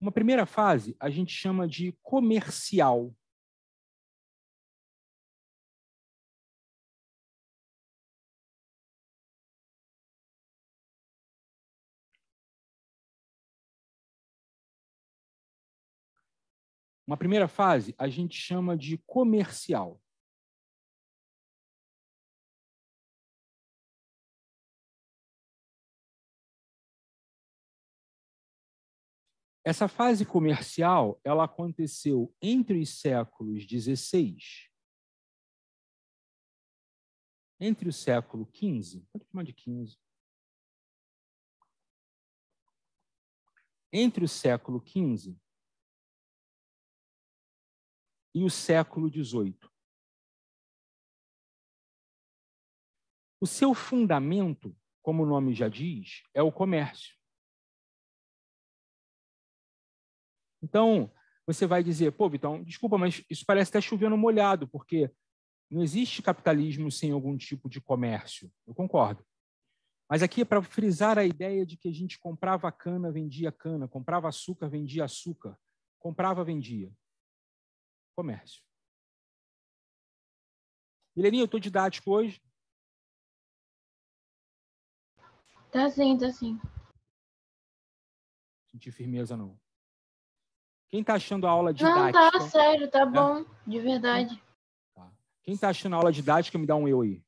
Uma primeira fase a gente chama de comercial. Uma primeira fase a gente chama de comercial. Essa fase comercial ela aconteceu entre os séculos XVI, entre o século XV, de XV, entre o século XV e o século XVIII. O seu fundamento, como o nome já diz, é o comércio. Então, você vai dizer, pô, Vitão, desculpa, mas isso parece até chovendo molhado, porque não existe capitalismo sem algum tipo de comércio. Eu concordo. Mas aqui é para frisar a ideia de que a gente comprava cana, vendia cana, comprava açúcar, vendia açúcar, comprava, vendia. Comércio. Mileninha, eu estou didático hoje? Tá sim, assim. sim. Senti firmeza, não. Quem está achando a aula didática? Não, tá, sério, tá né? bom, de verdade. Tá. Quem está achando a aula didática, me dá um eu aí.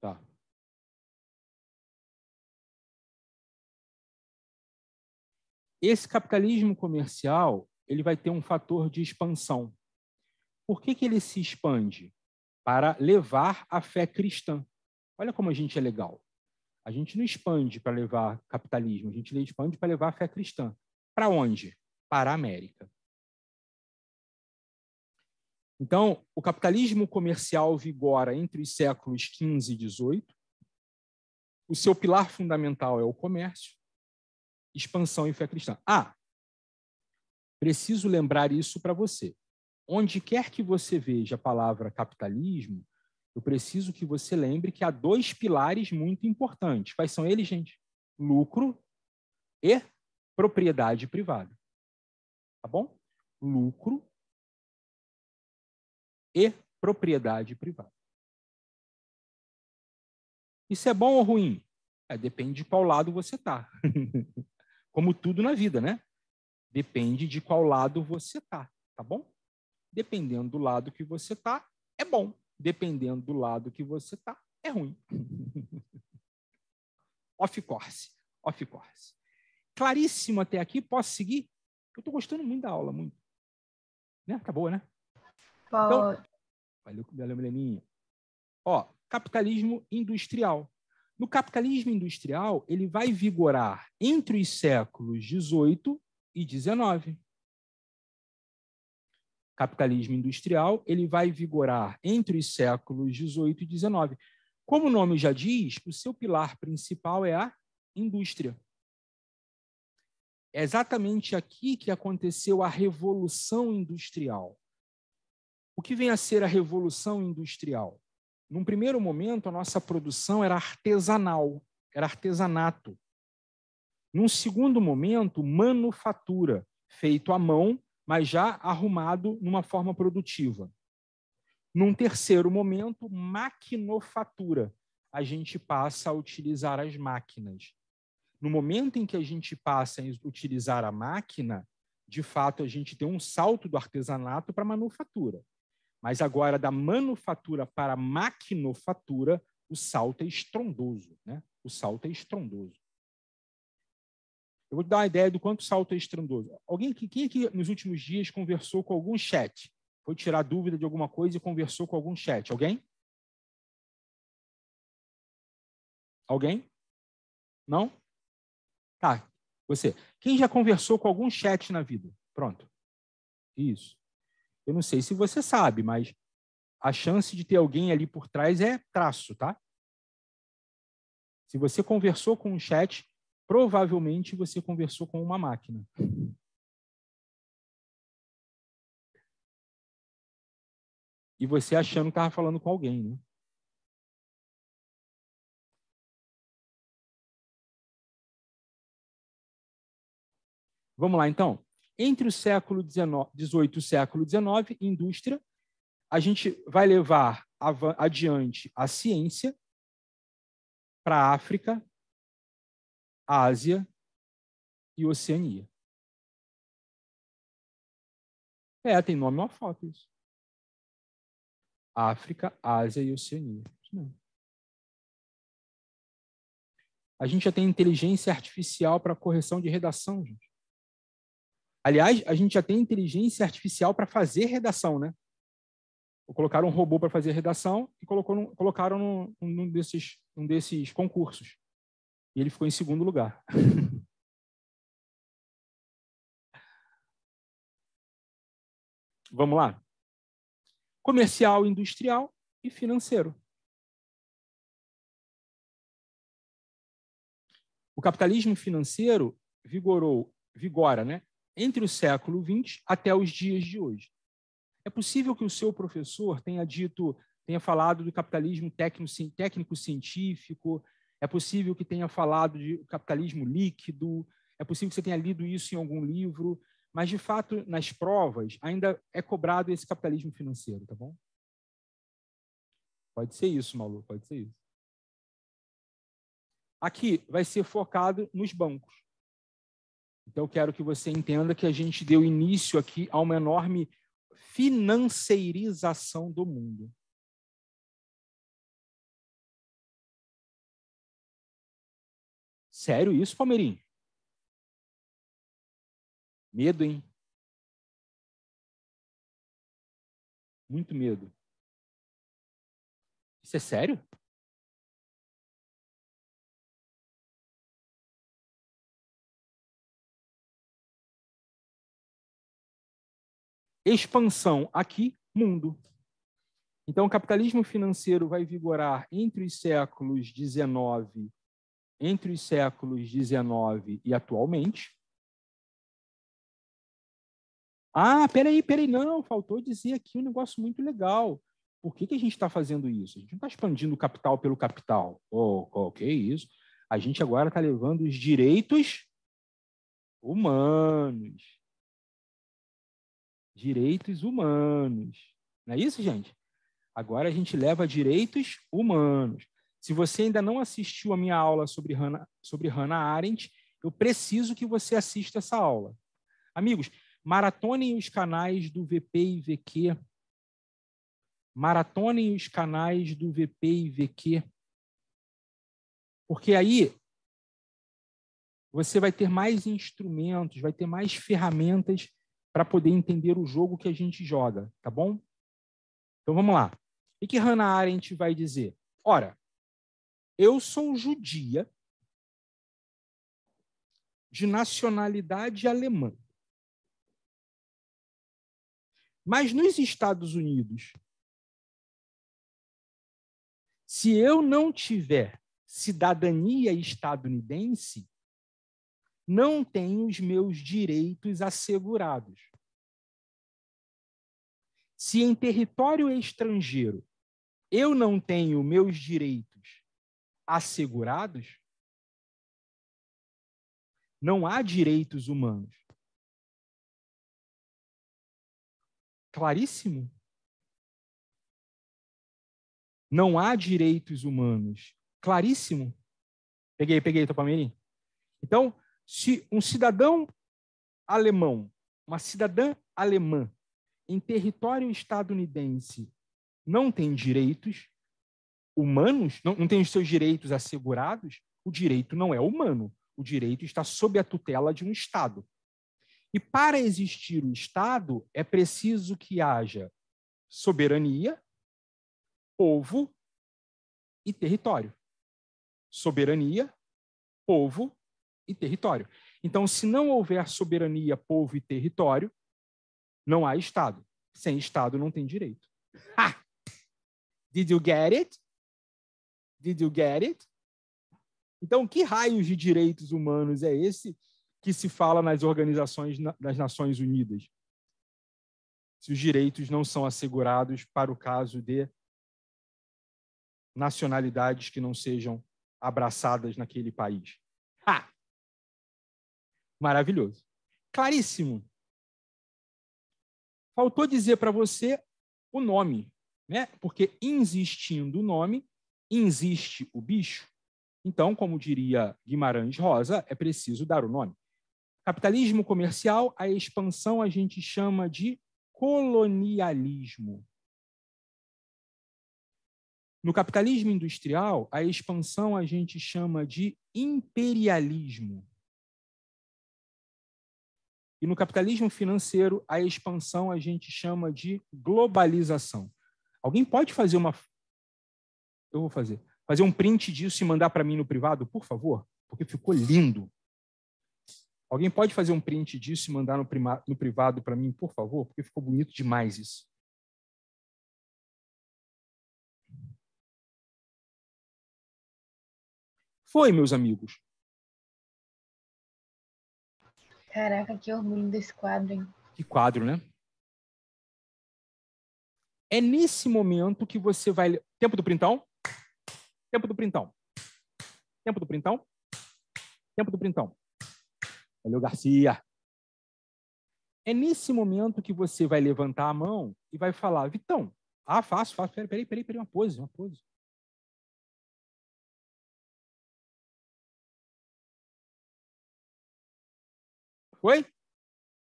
Tá. Esse capitalismo comercial, ele vai ter um fator de expansão. Por que, que ele se expande? Para levar a fé cristã. Olha como a gente é legal. A gente não expande para levar capitalismo, a gente expande para levar a fé cristã. Para onde? Para a América. Então, o capitalismo comercial vigora entre os séculos XV e XVIII. O seu pilar fundamental é o comércio, expansão e fé cristã. Ah, preciso lembrar isso para você. Onde quer que você veja a palavra capitalismo, eu preciso que você lembre que há dois pilares muito importantes. Quais são eles, gente? Lucro e propriedade privada. Tá bom? Lucro e propriedade privada. Isso é bom ou ruim? É, depende de qual lado você está. Como tudo na vida, né? Depende de qual lado você está, tá bom? Dependendo do lado que você está, é bom dependendo do lado que você está, é ruim. off course, off course. Claríssimo até aqui, posso seguir? Eu estou gostando muito da aula, muito. Né? Acabou, né? Então, valeu, valeu, Mileninha. Ó, capitalismo industrial. No capitalismo industrial, ele vai vigorar entre os séculos 18 e 19 capitalismo industrial, ele vai vigorar entre os séculos 18 e 19. Como o nome já diz, o seu pilar principal é a indústria. É exatamente aqui que aconteceu a Revolução Industrial. O que vem a ser a Revolução Industrial? Num primeiro momento, a nossa produção era artesanal, era artesanato. Num segundo momento, manufatura, feito à mão mas já arrumado numa forma produtiva. Num terceiro momento, maquinofatura. A gente passa a utilizar as máquinas. No momento em que a gente passa a utilizar a máquina, de fato, a gente tem um salto do artesanato para a manufatura. Mas agora, da manufatura para a maquinofatura, o salto é estrondoso. Né? O salto é estrondoso. Eu vou te dar uma ideia do quanto o salto tá é estrondoso. Alguém que, quem aqui nos últimos dias conversou com algum chat? Foi tirar dúvida de alguma coisa e conversou com algum chat? Alguém? Alguém? Não? Tá, você. Quem já conversou com algum chat na vida? Pronto. Isso. Eu não sei se você sabe, mas a chance de ter alguém ali por trás é traço, tá? Se você conversou com um chat, provavelmente você conversou com uma máquina. E você achando que estava falando com alguém, né? Vamos lá, então. Entre o século XVIII e o século XIX, indústria, a gente vai levar adiante a ciência para a África, Ásia e Oceania. É, tem nome uma foto isso. África, Ásia e Oceania. A gente já tem inteligência artificial para correção de redação, gente. Aliás, a gente já tem inteligência artificial para fazer redação, né? Colocaram um robô para fazer redação e colocaram num, colocaram num, desses, num desses concursos e ele ficou em segundo lugar. Vamos lá? Comercial, industrial e financeiro. O capitalismo financeiro vigorou, vigora, né, entre o século XX até os dias de hoje. É possível que o seu professor tenha dito, tenha falado do capitalismo técnico-científico, é possível que tenha falado de capitalismo líquido, é possível que você tenha lido isso em algum livro, mas de fato, nas provas, ainda é cobrado esse capitalismo financeiro, tá bom? Pode ser isso, Malu, pode ser isso. Aqui vai ser focado nos bancos. Então, eu quero que você entenda que a gente deu início aqui a uma enorme financeirização do mundo. Sério isso, Palmeirinho? Medo, hein? Muito medo. Isso é sério? Expansão aqui, mundo. Então, o capitalismo financeiro vai vigorar entre os séculos 19 entre os séculos XIX e atualmente. Ah, peraí, peraí, não, faltou dizer aqui um negócio muito legal. Por que, que a gente está fazendo isso? A gente não está expandindo o capital pelo capital. Oh, ok, isso? A gente agora está levando os direitos humanos. Direitos humanos. Não é isso, gente? Agora a gente leva direitos humanos. Se você ainda não assistiu a minha aula sobre Hannah, sobre Hannah Arendt, eu preciso que você assista essa aula. Amigos, maratonem os canais do VP e VQ. Maratonem os canais do VP e VQ. Porque aí você vai ter mais instrumentos, vai ter mais ferramentas para poder entender o jogo que a gente joga, tá bom? Então vamos lá. O que Hannah Arendt vai dizer? Ora, eu sou judia de nacionalidade alemã. Mas nos Estados Unidos, se eu não tiver cidadania estadunidense, não tenho os meus direitos assegurados. Se em território estrangeiro eu não tenho meus direitos assegurados, não há direitos humanos. Claríssimo. Não há direitos humanos. Claríssimo. Peguei, peguei, Topamirim. Então, se um cidadão alemão, uma cidadã alemã, em território estadunidense, não tem direitos, humanos, não, não tem os seus direitos assegurados, o direito não é humano. O direito está sob a tutela de um Estado. E para existir o Estado, é preciso que haja soberania, povo e território. Soberania, povo e território. Então, se não houver soberania, povo e território, não há Estado. Sem Estado não tem direito. Ha! Did you get it? Did you get it? Então, que raios de direitos humanos é esse que se fala nas organizações das Nações Unidas? Se os direitos não são assegurados para o caso de nacionalidades que não sejam abraçadas naquele país. Ah! Maravilhoso. Claríssimo. Faltou dizer para você o nome, né? Porque insistindo o nome, existe o bicho? Então, como diria Guimarães Rosa, é preciso dar o nome. Capitalismo comercial, a expansão a gente chama de colonialismo. No capitalismo industrial, a expansão a gente chama de imperialismo. E no capitalismo financeiro, a expansão a gente chama de globalização. Alguém pode fazer uma eu vou fazer. Fazer um print disso e mandar para mim no privado, por favor, porque ficou lindo. Alguém pode fazer um print disso e mandar no, prima, no privado para mim, por favor, porque ficou bonito demais isso. Foi, meus amigos. Caraca, que orgulho desse quadro, hein? Que quadro, né? É nesse momento que você vai. Tempo do printão? Tempo do printão. Tempo do printão. Tempo do printão. Valeu, Garcia. É nesse momento que você vai levantar a mão e vai falar, Vitão, ah, faço, faço, peraí, peraí, peraí, peraí uma pose, uma pose. Foi?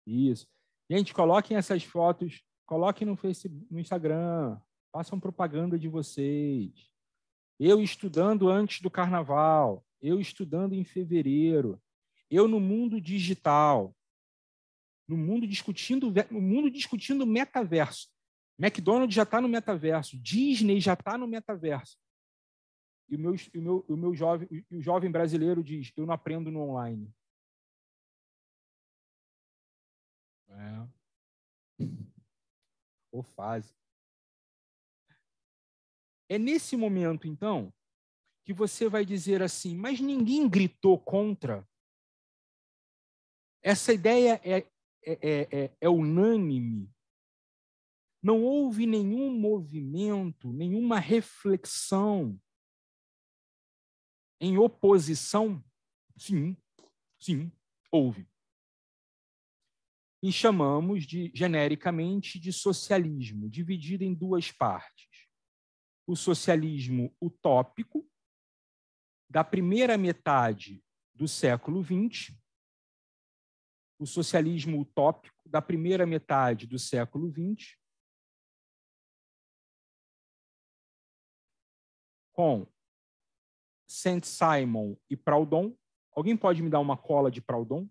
Isso. Gente, coloquem essas fotos, coloquem no Facebook, no Instagram, façam propaganda de vocês eu estudando antes do carnaval, eu estudando em fevereiro, eu no mundo digital, no mundo discutindo, no mundo discutindo metaverso. McDonald's já está no metaverso, Disney já está no metaverso. E o meu, o meu, o meu jovem, o jovem brasileiro diz: eu não aprendo no online. É. Ou fase. É nesse momento, então, que você vai dizer assim: mas ninguém gritou contra. Essa ideia é, é, é, é, é unânime. Não houve nenhum movimento, nenhuma reflexão em oposição? Sim, sim, houve. E chamamos de genericamente de socialismo, dividido em duas partes o socialismo utópico da primeira metade do século XX, o socialismo utópico da primeira metade do século XX, com Saint Simon e Proudhon. Alguém pode me dar uma cola de Proudhon?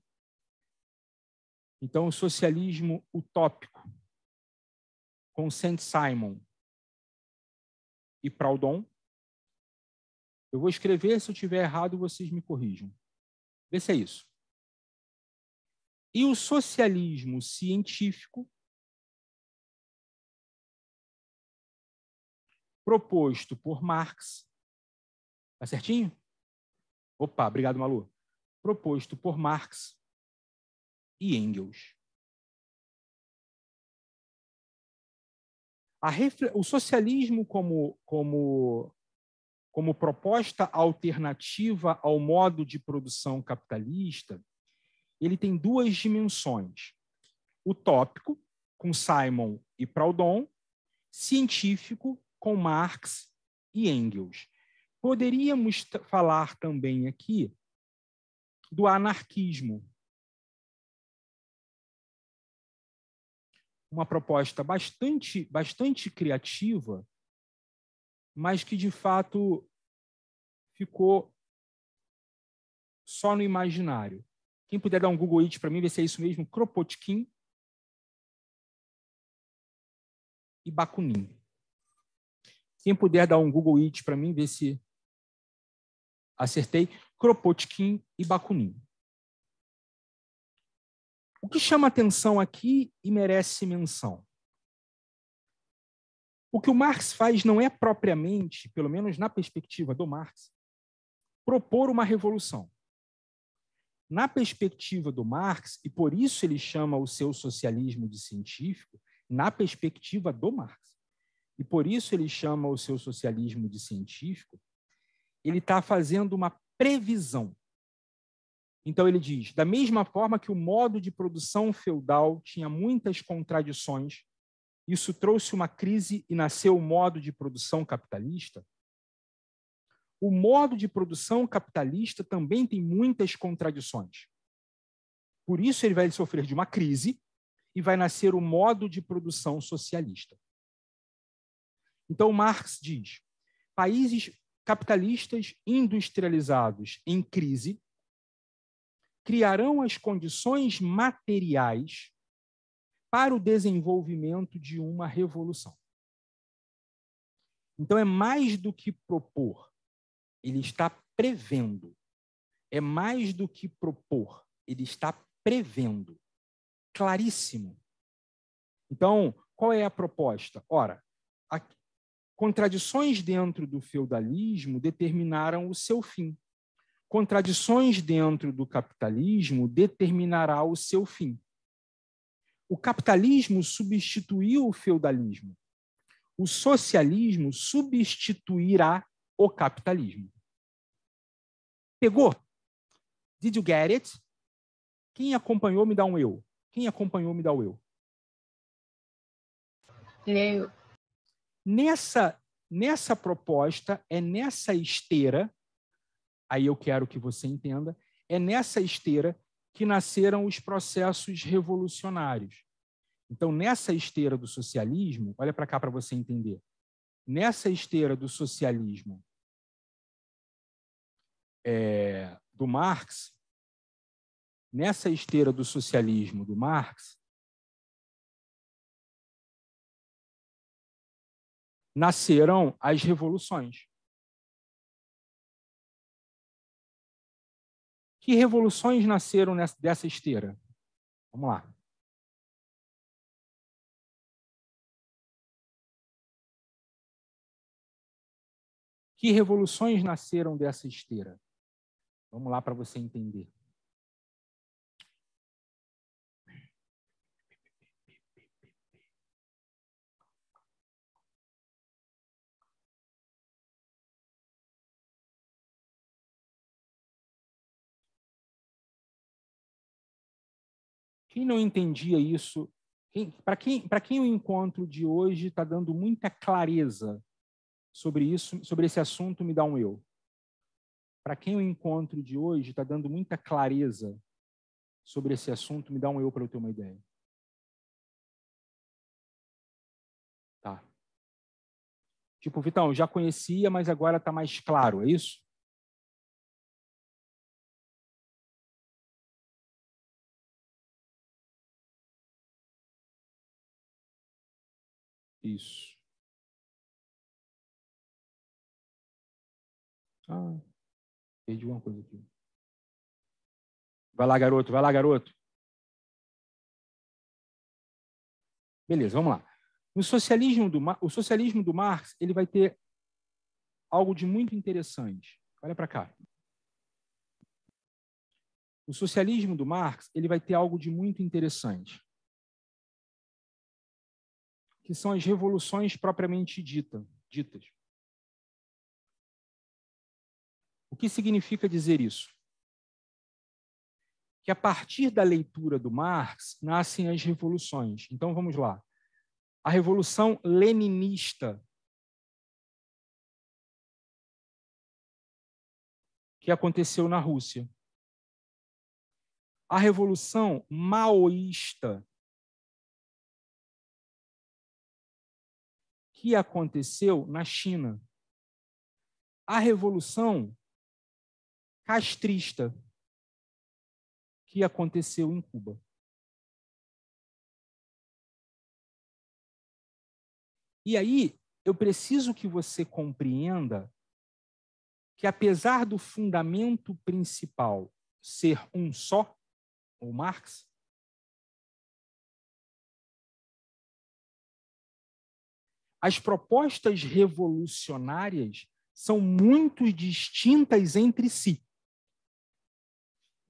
Então, o socialismo utópico com Saint Simon e Proudhon. Eu vou escrever, se eu tiver errado, vocês me corrijam. Vê se é isso. E o socialismo científico proposto por Marx. Tá certinho? Opa, obrigado, Malu. Proposto por Marx e Engels. o socialismo como, como, como proposta alternativa ao modo de produção capitalista, ele tem duas dimensões. Utópico, com Simon e Proudhon, científico, com Marx e Engels. Poderíamos falar também aqui do anarquismo, uma proposta bastante, bastante criativa, mas que de fato ficou só no imaginário. Quem puder dar um Google It para mim, ver se é isso mesmo, Kropotkin e Bakunin. Quem puder dar um Google It para mim, ver se acertei, Kropotkin e Bakunin. O que chama atenção aqui e merece menção? O que o Marx faz não é propriamente, pelo menos na perspectiva do Marx, propor uma revolução. Na perspectiva do Marx, e por isso ele chama o seu socialismo de científico, na perspectiva do Marx, e por isso ele chama o seu socialismo de científico, ele está fazendo uma previsão então ele diz: da mesma forma que o modo de produção feudal tinha muitas contradições, isso trouxe uma crise e nasceu o modo de produção capitalista. O modo de produção capitalista também tem muitas contradições. Por isso ele vai sofrer de uma crise e vai nascer o modo de produção socialista. Então Marx diz: países capitalistas industrializados em crise criarão as condições materiais para o desenvolvimento de uma revolução. Então, é mais do que propor, ele está prevendo. É mais do que propor, ele está prevendo. Claríssimo. Então, qual é a proposta? Ora, a... contradições dentro do feudalismo determinaram o seu fim contradições dentro do capitalismo determinará o seu fim. O capitalismo substituiu o feudalismo. O socialismo substituirá o capitalismo. Pegou? Did you get it? Quem acompanhou me dá um eu. Quem acompanhou me dá o um eu. Eu. Nessa nessa proposta é nessa esteira aí eu quero que você entenda, é nessa esteira que nasceram os processos revolucionários. Então, nessa esteira do socialismo, olha para cá para você entender. Nessa esteira do socialismo é, do Marx, nessa esteira do socialismo do Marx, nasceram as revoluções. Que revoluções nasceram nessa, dessa esteira? Vamos lá. Que revoluções nasceram dessa esteira? Vamos lá para você entender. Quem não entendia isso, para quem, quem o encontro de hoje está dando muita clareza sobre isso, sobre esse assunto, me dá um eu. Para quem o encontro de hoje está dando muita clareza sobre esse assunto, me dá um eu para eu ter uma ideia. Tá. Tipo, Vitão, já conhecia, mas agora está mais claro, é isso? Isso. Ah, perdi uma coisa aqui. Vai lá, garoto, vai lá, garoto. Beleza, vamos lá. No socialismo do, o socialismo do Marx, ele vai ter algo de muito interessante. Olha para cá. O socialismo do Marx, ele vai ter algo de muito interessante que são as revoluções propriamente dita, ditas. O que significa dizer isso? Que a partir da leitura do Marx nascem as revoluções. Então vamos lá. A revolução leninista que aconteceu na Rússia. A revolução maoísta que aconteceu na China. A revolução castrista que aconteceu em Cuba. E aí, eu preciso que você compreenda que, apesar do fundamento principal ser um só, ou Marx, As propostas revolucionárias são muito distintas entre si.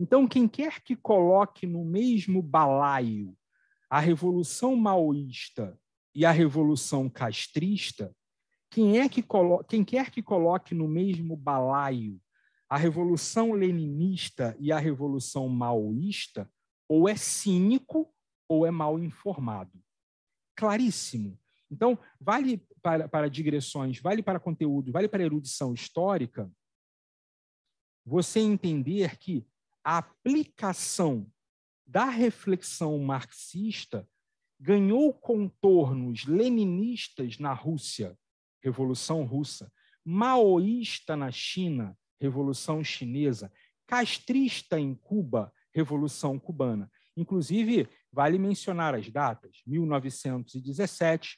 Então, quem quer que coloque no mesmo balaio a revolução maoísta e a revolução castrista, quem, é que quem quer que coloque no mesmo balaio a revolução leninista e a revolução maoísta, ou é cínico ou é mal informado. Claríssimo. Então, vale para, para digressões, vale para conteúdo, vale para erudição histórica, você entender que a aplicação da reflexão marxista ganhou contornos leninistas na Rússia, Revolução Russa, maoísta na China, Revolução Chinesa, castrista em Cuba, Revolução Cubana. Inclusive, vale mencionar as datas: 1917,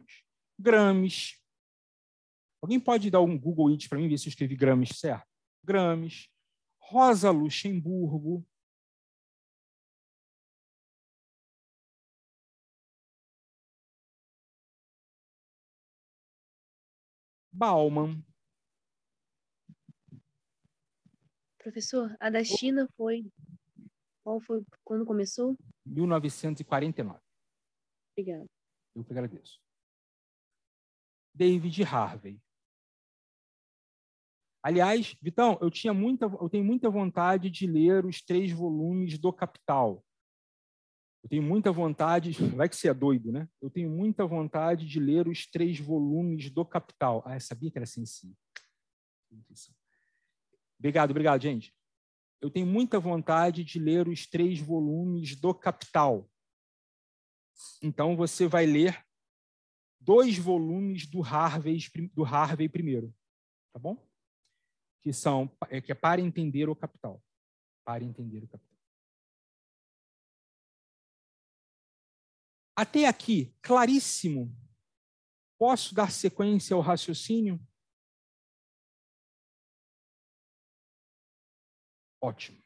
grames. Alguém pode dar um Google It para mim ver se eu escrevi grames certo? Grames. Rosa Luxemburgo. Bauman. Professor, a da China foi. Qual foi quando começou? 1949. Obrigada. Eu que agradeço. David Harvey. Aliás, Vitão, eu tinha muita, eu tenho muita vontade de ler os três volumes do Capital. Eu tenho muita vontade, vai que você é doido, né? Eu tenho muita vontade de ler os três volumes do Capital. Ah, sabia que era sem si. Obrigado, obrigado, gente. Eu tenho muita vontade de ler os três volumes do Capital. Então você vai ler dois volumes do Harvey, do Harvey primeiro, tá bom? Que são é, que é para entender o capital, para entender o capital. Até aqui, claríssimo. Posso dar sequência ao raciocínio? Ótimo.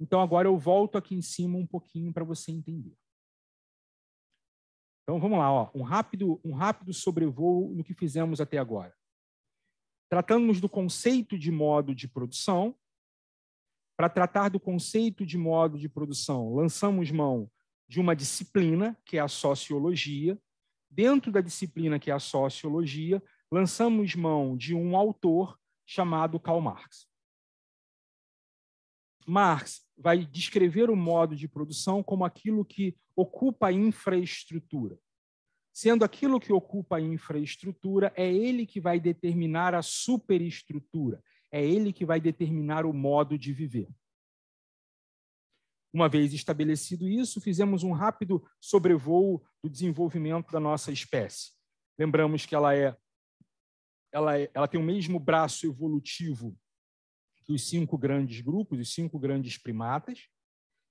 Então agora eu volto aqui em cima um pouquinho para você entender. Então vamos lá, ó, um rápido, um rápido sobrevoo no que fizemos até agora. Tratamos do conceito de modo de produção. Para tratar do conceito de modo de produção, lançamos mão de uma disciplina, que é a sociologia. Dentro da disciplina, que é a sociologia, lançamos mão de um autor chamado Karl Marx. Marx vai descrever o modo de produção como aquilo que ocupa a infraestrutura. Sendo aquilo que ocupa a infraestrutura, é ele que vai determinar a superestrutura, é ele que vai determinar o modo de viver. Uma vez estabelecido isso, fizemos um rápido sobrevoo do desenvolvimento da nossa espécie. Lembramos que ela é ela, é, ela tem o mesmo braço evolutivo que os cinco grandes grupos, os cinco grandes primatas.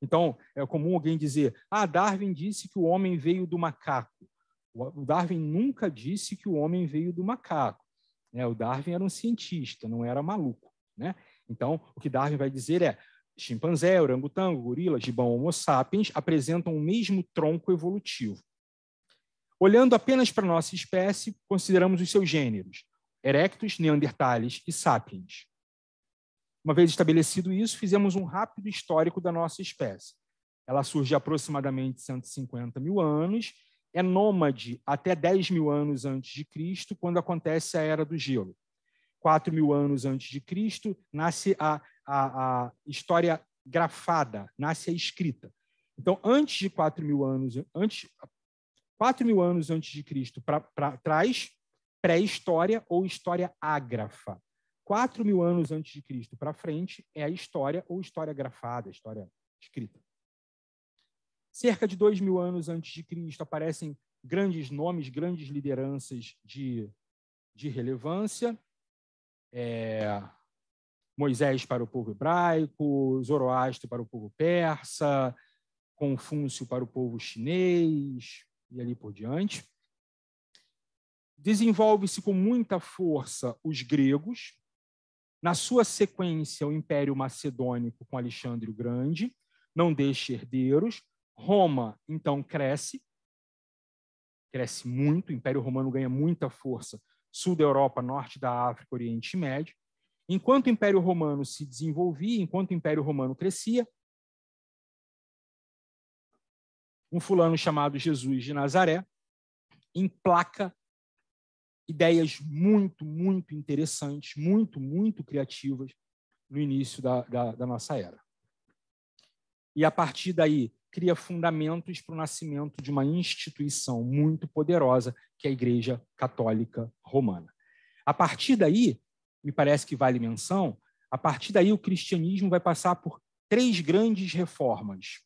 Então, é comum alguém dizer: ah, Darwin disse que o homem veio do macaco. O Darwin nunca disse que o homem veio do macaco. Né? O Darwin era um cientista, não era maluco. Né? Então, o que Darwin vai dizer é: chimpanzé, orangotango, gorila, gibão, homo sapiens apresentam o mesmo tronco evolutivo. Olhando apenas para nossa espécie, consideramos os seus gêneros: Erectus, Neandertales e Sapiens. Uma vez estabelecido isso, fizemos um rápido histórico da nossa espécie. Ela surge aproximadamente 150 mil anos, é nômade até 10 mil anos antes de Cristo, quando acontece a Era do Gelo. 4 mil anos antes de Cristo, nasce a, a, a história grafada, nasce a escrita. Então, antes de 4 mil anos, antes, 4 mil anos antes de Cristo para trás, pré-história ou história ágrafa. 4 mil anos antes de Cristo para frente, é a história ou história grafada, história escrita. Cerca de 2 mil anos antes de Cristo aparecem grandes nomes, grandes lideranças de, de relevância. É, Moisés para o povo hebraico, Zoroastro para o povo persa, Confúcio para o povo chinês e ali por diante. Desenvolve-se com muita força os gregos, na sua sequência, o Império Macedônico com Alexandre o Grande, não deixa herdeiros. Roma, então, cresce, cresce muito, o Império Romano ganha muita força, sul da Europa, norte da África, Oriente Médio. Enquanto o Império Romano se desenvolvia, enquanto o Império Romano crescia, um fulano chamado Jesus de Nazaré emplaca ideias muito, muito interessantes, muito, muito criativas no início da, da, da nossa era. E a partir daí, cria fundamentos para o nascimento de uma instituição muito poderosa, que é a Igreja Católica Romana. A partir daí, me parece que vale menção, a partir daí o cristianismo vai passar por três grandes reformas.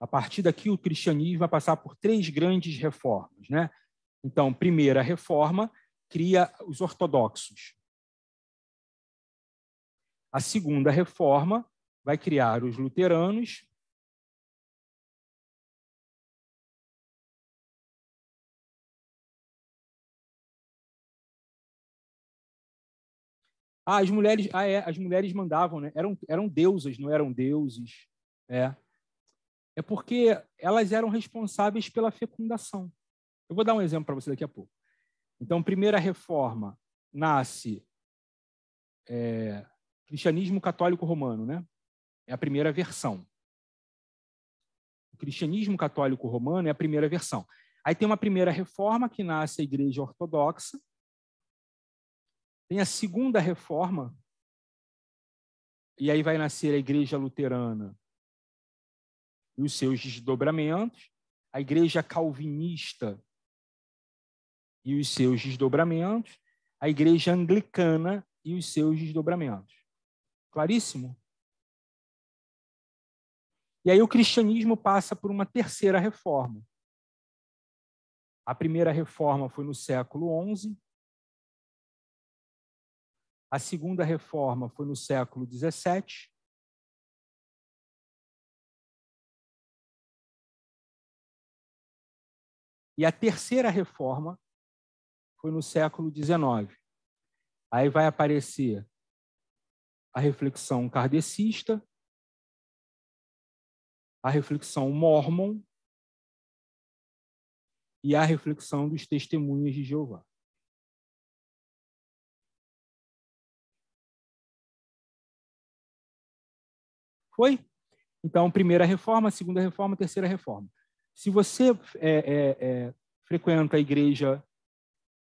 A partir daqui o cristianismo vai passar por três grandes reformas, né? Então, primeira reforma cria os ortodoxos. A segunda reforma vai criar os luteranos. Ah, as mulheres, ah, é, as mulheres mandavam, né? Eram, eram deusas, não eram deuses. É. é porque elas eram responsáveis pela fecundação. Eu vou dar um exemplo para você daqui a pouco. Então, primeira reforma nasce é, cristianismo católico romano, né? É a primeira versão. O cristianismo católico romano é a primeira versão. Aí tem uma primeira reforma que nasce a Igreja Ortodoxa. Tem a segunda reforma, e aí vai nascer a Igreja Luterana e os seus desdobramentos, a Igreja Calvinista e os seus desdobramentos, a Igreja Anglicana e os seus desdobramentos. Claríssimo? E aí o cristianismo passa por uma terceira reforma. A primeira reforma foi no século XI, a segunda reforma foi no século XVII, E a terceira reforma foi no século XIX. Aí vai aparecer a reflexão kardecista, a reflexão mormon e a reflexão dos testemunhas de Jeová. Foi? Então, primeira reforma, segunda reforma, terceira reforma. Se você é, é, é, frequenta a igreja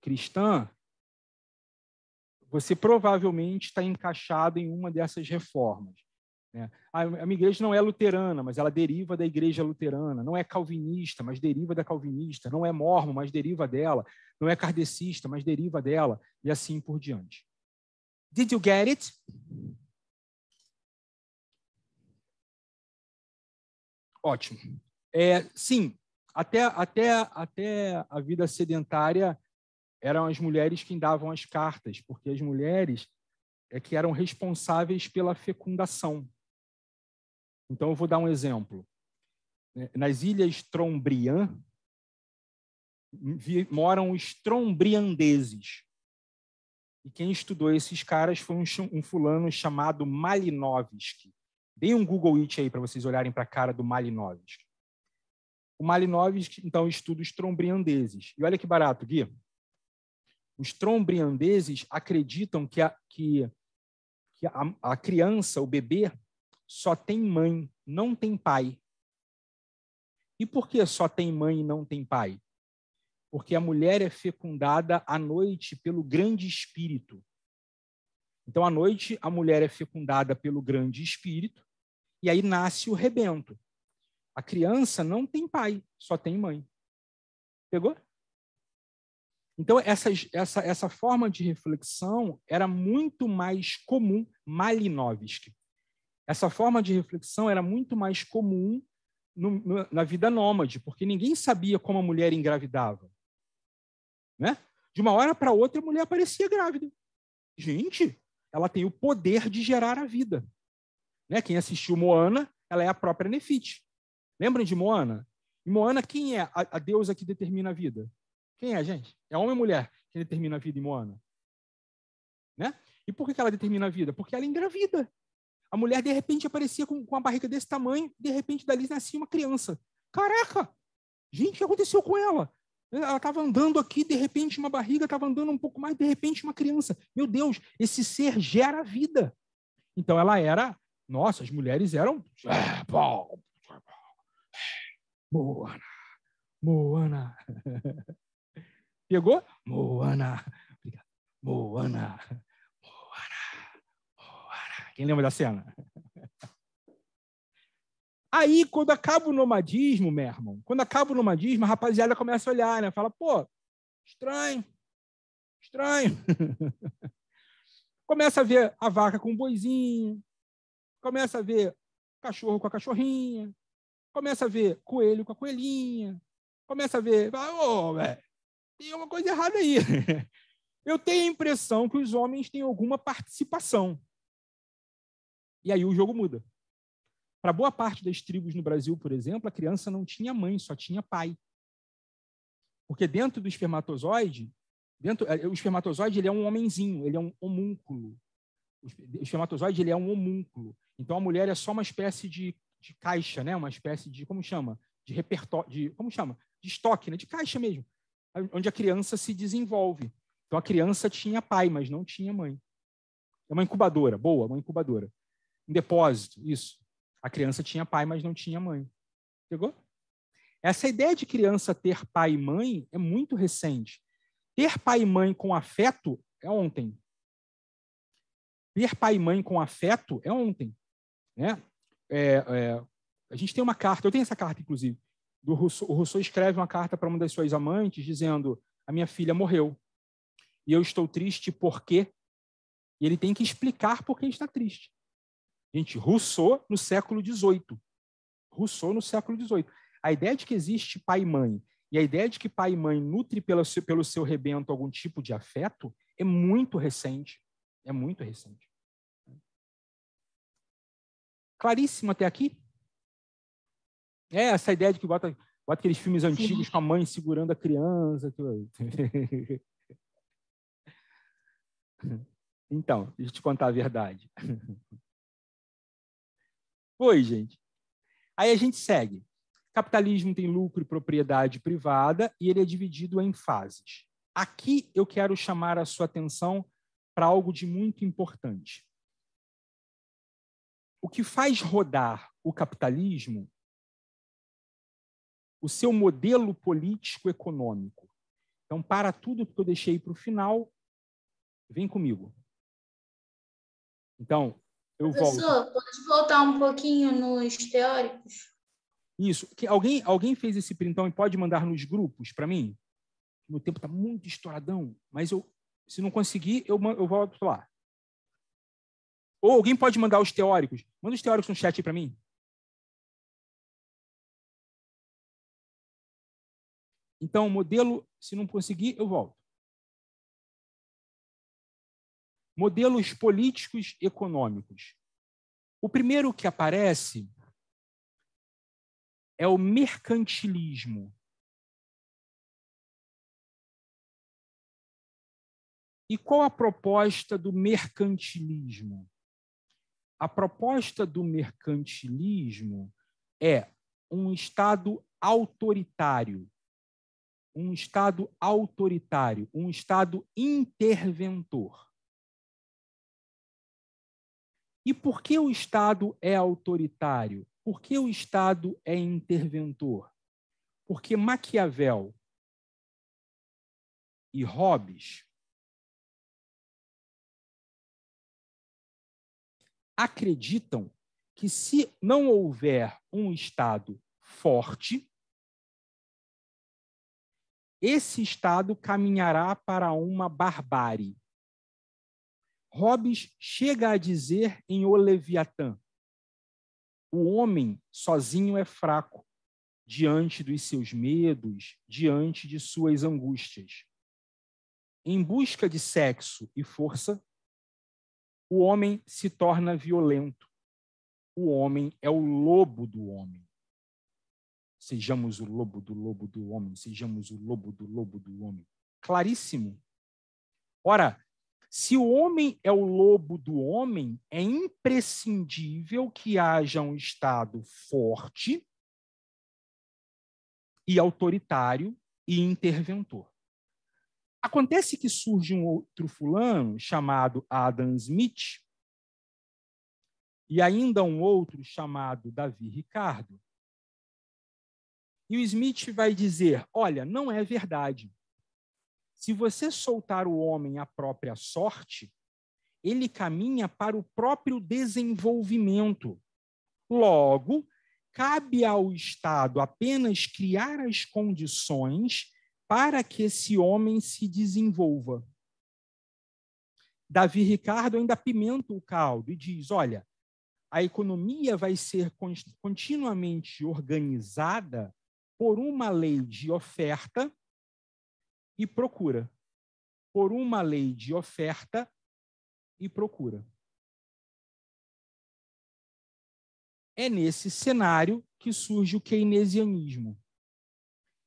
cristã, você provavelmente está encaixado em uma dessas reformas. Né? A minha igreja não é luterana, mas ela deriva da igreja luterana. Não é calvinista, mas deriva da calvinista. Não é mormon, mas deriva dela. Não é kardecista, mas deriva dela. E assim por diante. Did you get it? Ótimo. É, sim, até, até, até a vida sedentária eram as mulheres quem davam as cartas, porque as mulheres é que eram responsáveis pela fecundação. Então, eu vou dar um exemplo. Nas ilhas Trombriã moram os trombriandeses. E quem estudou esses caras foi um, fulano chamado Malinovski. Dê um Google It aí para vocês olharem para a cara do Malinovski. O Malinovski, então, estuda os trombriandeses. E olha que barato, Gui. Os trombriandeses acreditam que a, que, que a, a criança, o bebê, só tem mãe, não tem pai. E por que só tem mãe e não tem pai? Porque a mulher é fecundada à noite pelo grande espírito. Então, à noite, a mulher é fecundada pelo grande espírito, e aí nasce o rebento. A criança não tem pai, só tem mãe. Pegou? Então, essa, essa, essa forma de reflexão era muito mais comum, Malinowski. Essa forma de reflexão era muito mais comum no, no, na vida nômade, porque ninguém sabia como a mulher engravidava. Né? De uma hora para outra, a mulher aparecia grávida. Gente, ela tem o poder de gerar a vida. Né? Quem assistiu Moana, ela é a própria Nefite. Lembram de Moana? E Moana, quem é a, a deusa que determina a vida? Quem é a gente? É homem ou mulher que determina a vida em Moana? Né? E por que ela determina a vida? Porque ela engravida. A mulher, de repente, aparecia com, com uma barriga desse tamanho, de repente, dali nascia uma criança. Caraca! Gente, o que aconteceu com ela? Ela estava andando aqui, de repente, uma barriga, estava andando um pouco mais, de repente, uma criança. Meu Deus, esse ser gera vida. Então, ela era. Nossa, as mulheres eram. Ah, Moana! Moana! Pegou? Moana. Moana. Moana. Moana. Quem lembra da cena? Aí, quando acaba o nomadismo, meu irmão, quando acaba o nomadismo, a rapaziada começa a olhar, né? Fala, pô, estranho, estranho. começa a ver a vaca com o boizinho, começa a ver cachorro com a cachorrinha, começa a ver coelho com a coelhinha, começa a ver, ô, oh, velho, tem uma coisa errada aí. Eu tenho a impressão que os homens têm alguma participação. E aí o jogo muda. Para boa parte das tribos no Brasil, por exemplo, a criança não tinha mãe, só tinha pai. Porque dentro do espermatozoide, dentro, é, o espermatozoide ele é um homenzinho, ele é um homúnculo. O espermatozoide ele é um homúnculo. Então a mulher é só uma espécie de, de caixa, né? Uma espécie de como chama? De repertório, de como chama? De estoque, né? De caixa mesmo onde a criança se desenvolve. Então a criança tinha pai, mas não tinha mãe. É uma incubadora, boa, uma incubadora. Um depósito, isso. A criança tinha pai, mas não tinha mãe. Pegou? Essa ideia de criança ter pai e mãe é muito recente. Ter pai e mãe com afeto é ontem. Ter pai e mãe com afeto é ontem. Né? É, é, a gente tem uma carta, eu tenho essa carta, inclusive, do Rousseau, o Rousseau escreve uma carta para uma das suas amantes dizendo: "A minha filha morreu e eu estou triste porque". E ele tem que explicar por que está triste. Gente, Rousseau no século XVIII. Rousseau no século XVIII. A ideia de que existe pai e mãe e a ideia de que pai e mãe nutre pelo seu, pelo seu rebento algum tipo de afeto é muito recente. É muito recente. Claríssimo até aqui? É, essa ideia de que bota, bota aqueles filmes antigos Sim. com a mãe segurando a criança. então, deixa eu te contar a verdade. Pois, gente. Aí a gente segue. Capitalismo tem lucro e propriedade privada e ele é dividido em fases. Aqui eu quero chamar a sua atenção para algo de muito importante. O que faz rodar o capitalismo o seu modelo político-econômico. Então, para tudo que eu deixei para o final, vem comigo. Então, eu Professor, volto. pode voltar um pouquinho nos teóricos? Isso. alguém, alguém fez esse printão e pode mandar nos grupos para mim? Meu tempo está muito estouradão, mas eu, se não conseguir, eu, eu volto lá. Ou alguém pode mandar os teóricos. Manda os teóricos no chat para mim. Então, o modelo, se não conseguir, eu volto. Modelos políticos econômicos. O primeiro que aparece é o mercantilismo. E qual a proposta do mercantilismo? A proposta do mercantilismo é um Estado autoritário um Estado autoritário, um Estado interventor. E por que o Estado é autoritário? Por que o Estado é interventor? Porque Maquiavel e Hobbes acreditam que, se não houver um Estado forte, esse Estado caminhará para uma barbárie. Hobbes chega a dizer em O Leviatã: o homem sozinho é fraco diante dos seus medos, diante de suas angústias. Em busca de sexo e força, o homem se torna violento. O homem é o lobo do homem. Sejamos o lobo do lobo do homem, sejamos o lobo do lobo do homem. Claríssimo. Ora, se o homem é o lobo do homem, é imprescindível que haja um Estado forte e autoritário e interventor. Acontece que surge um outro fulano chamado Adam Smith e ainda um outro chamado Davi Ricardo, e o Smith vai dizer: olha, não é verdade. Se você soltar o homem à própria sorte, ele caminha para o próprio desenvolvimento. Logo, cabe ao Estado apenas criar as condições para que esse homem se desenvolva. Davi Ricardo ainda pimenta o caldo e diz: olha, a economia vai ser continuamente organizada por uma lei de oferta e procura. Por uma lei de oferta e procura. É nesse cenário que surge o keynesianismo.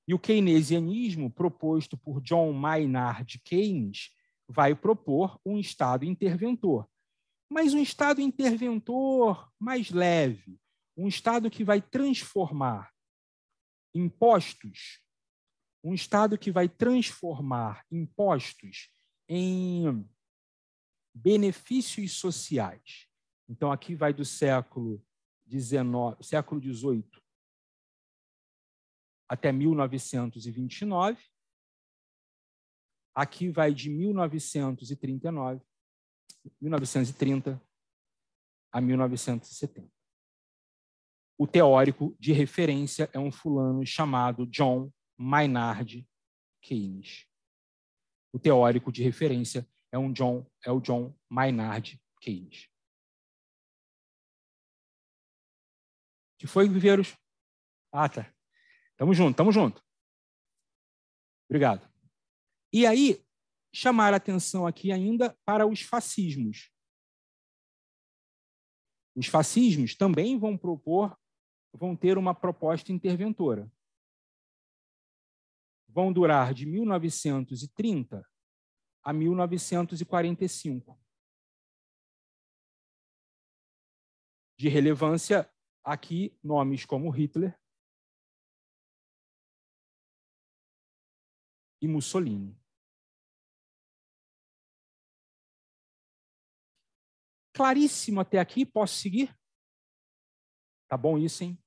E o keynesianismo, proposto por John Maynard Keynes, vai propor um Estado interventor. Mas um Estado interventor mais leve, um Estado que vai transformar, impostos, um Estado que vai transformar impostos em benefícios sociais. Então, aqui vai do século XIX, século XVIII até 1929. Aqui vai de 1939, 1930 a 1970 o teórico de referência é um fulano chamado John Maynard Keynes. O teórico de referência é um John, é o John Maynard Keynes. Que foi, Viveiros? Ah, tá. Tamo junto, tamo junto. Obrigado. E aí, chamar a atenção aqui ainda para os fascismos. Os fascismos também vão propor vão ter uma proposta interventora. Vão durar de 1930 a 1945. De relevância, aqui, nomes como Hitler e Mussolini. Claríssimo até aqui, posso seguir? Tá bom isso, hein?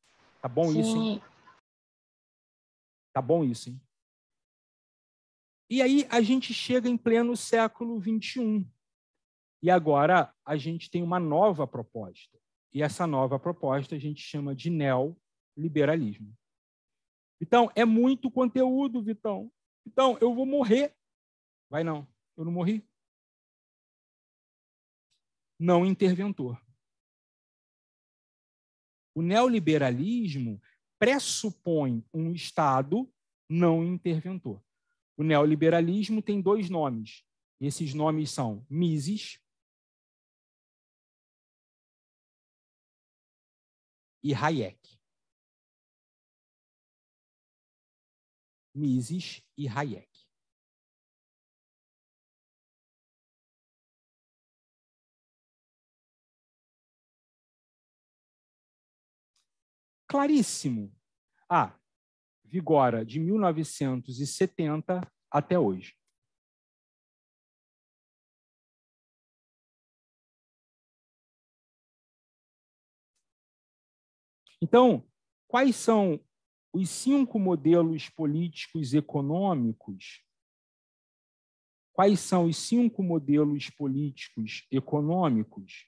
Tá bom Sim. isso, hein? Tá bom isso, hein? E aí a gente chega em pleno século XXI. E agora a gente tem uma nova proposta. E essa nova proposta a gente chama de neoliberalismo. Então, é muito conteúdo, Vitão. Então, eu vou morrer. Vai não, eu não morri. Não interventor. O neoliberalismo pressupõe um Estado não interventor. O neoliberalismo tem dois nomes. Esses nomes são Mises e Hayek. Mises e Hayek. claríssimo. Ah, vigora de 1970 até hoje. Então, quais são os cinco modelos políticos econômicos? Quais são os cinco modelos políticos econômicos?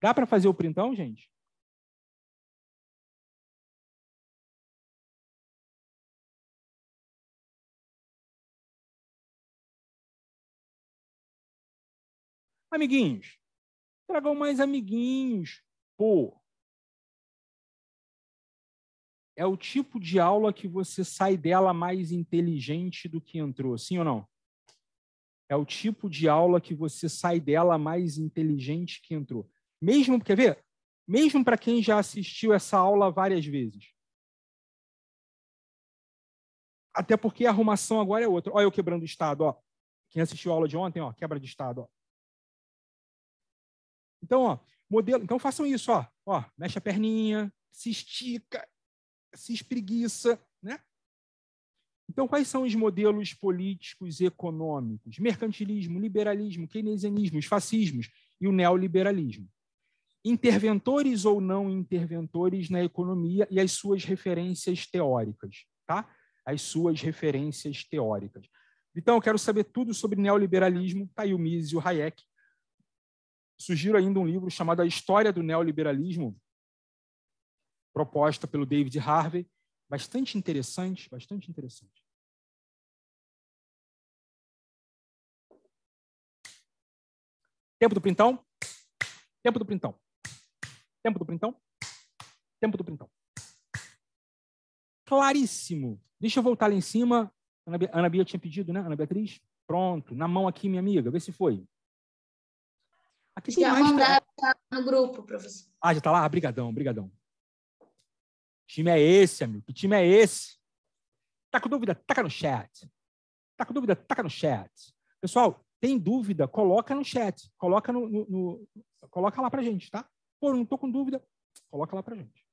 Dá para fazer o printão, gente? Amiguinhos, tragam mais amiguinhos, pô. É o tipo de aula que você sai dela mais inteligente do que entrou, sim ou não? É o tipo de aula que você sai dela mais inteligente que entrou. Mesmo, quer ver? Mesmo para quem já assistiu essa aula várias vezes. Até porque a arrumação agora é outra. Olha eu quebrando o estado, ó. Quem assistiu a aula de ontem, ó, quebra de estado, ó. Então, ó, modelo, então façam isso, ó, ó, mexe a perninha, se estica, se espreguiça, né? Então, quais são os modelos políticos econômicos? Mercantilismo, liberalismo, keynesianismo, os fascismos e o neoliberalismo. Interventores ou não interventores na economia e as suas referências teóricas, tá? As suas referências teóricas. Então, eu quero saber tudo sobre neoliberalismo, Está aí o Mises e o Hayek sugiro ainda um livro chamado A História do Neoliberalismo, proposta pelo David Harvey, bastante interessante, bastante interessante. Tempo do printão. Tempo do printão. Tempo do printão. Tempo do printão. Claríssimo. Deixa eu voltar lá em cima. Ana, Ana Bia tinha pedido, né? Ana Beatriz? Pronto, na mão aqui, minha amiga. Vê se foi. Aqui já é mais, mandaram tá no grupo, professor. Ah, já tá lá? Brigadão, brigadão. Que time é esse, amigo? Que time é esse? Tá com dúvida? Taca no chat. Tá com dúvida? Taca no chat. Pessoal, tem dúvida? Coloca no chat. Coloca, no, no, no coloca lá pra gente, tá? Pô, não tô com dúvida. Coloca lá pra gente.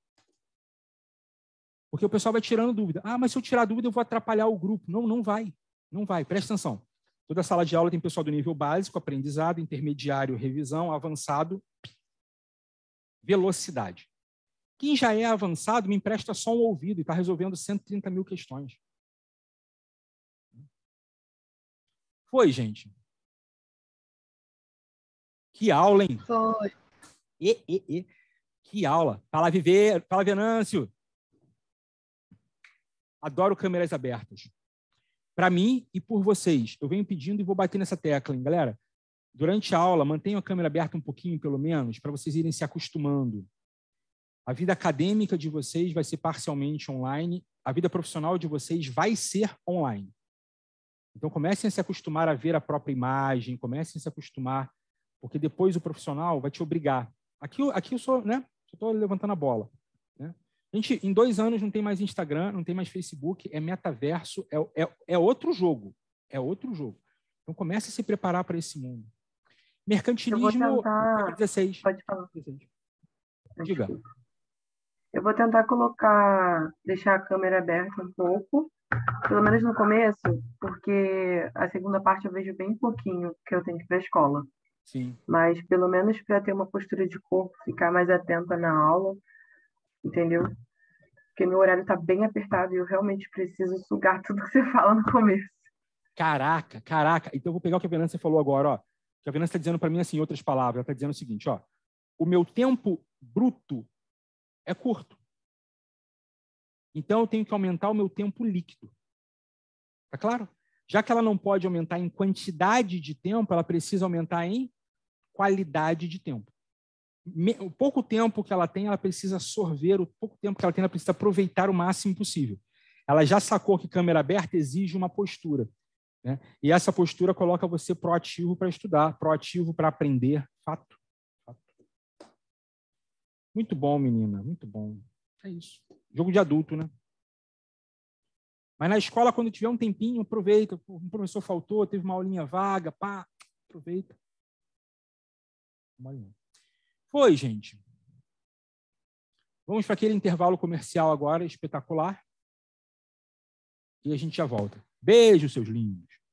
Porque o pessoal vai tirando dúvida. Ah, mas se eu tirar dúvida, eu vou atrapalhar o grupo. Não, não vai. Não vai. Presta atenção. Toda sala de aula tem pessoal do nível básico, aprendizado, intermediário, revisão, avançado, velocidade. Quem já é avançado me empresta só um ouvido e está resolvendo 130 mil questões. Foi, gente. Que aula, hein? Foi. E, e, e. Que aula. Fala, Viver. Fala, Venâncio. Adoro câmeras abertas para mim e por vocês. Eu venho pedindo e vou bater nessa tecla, hein, galera. Durante a aula, mantenham a câmera aberta um pouquinho, pelo menos, para vocês irem se acostumando. A vida acadêmica de vocês vai ser parcialmente online, a vida profissional de vocês vai ser online. Então, comecem a se acostumar a ver a própria imagem, comecem a se acostumar, porque depois o profissional vai te obrigar. Aqui, aqui eu sou, né? Estou levantando a bola. A gente, em dois anos, não tem mais Instagram, não tem mais Facebook, é metaverso, é, é, é outro jogo. É outro jogo. Então, comece a se preparar para esse mundo. Mercantilismo, tentar... 16. Pode falar. Diga. Eu vou tentar colocar, deixar a câmera aberta um pouco, pelo menos no começo, porque a segunda parte eu vejo bem pouquinho que eu tenho que ir para a escola. Sim. Mas pelo menos para ter uma postura de corpo, ficar mais atenta na aula, entendeu? Porque meu horário tá bem apertado e eu realmente preciso sugar tudo que você fala no começo. Caraca, caraca. Então eu vou pegar o que a Venâncio falou agora, ó. O que a Venâncio está dizendo para mim assim, em outras palavras, ela está dizendo o seguinte, ó. O meu tempo bruto é curto. Então eu tenho que aumentar o meu tempo líquido. Tá claro? Já que ela não pode aumentar em quantidade de tempo, ela precisa aumentar em qualidade de tempo o pouco tempo que ela tem, ela precisa sorver, o pouco tempo que ela tem, ela precisa aproveitar o máximo possível. Ela já sacou que câmera aberta exige uma postura. Né? E essa postura coloca você proativo para estudar, proativo para aprender. Fato. Fato. Muito bom, menina, muito bom. É isso. Jogo de adulto, né? Mas na escola, quando tiver um tempinho, aproveita. Um professor faltou, teve uma aulinha vaga, pá, aproveita. Uma aulinha. Foi, gente. Vamos para aquele intervalo comercial agora, espetacular. E a gente já volta. Beijo, seus lindos.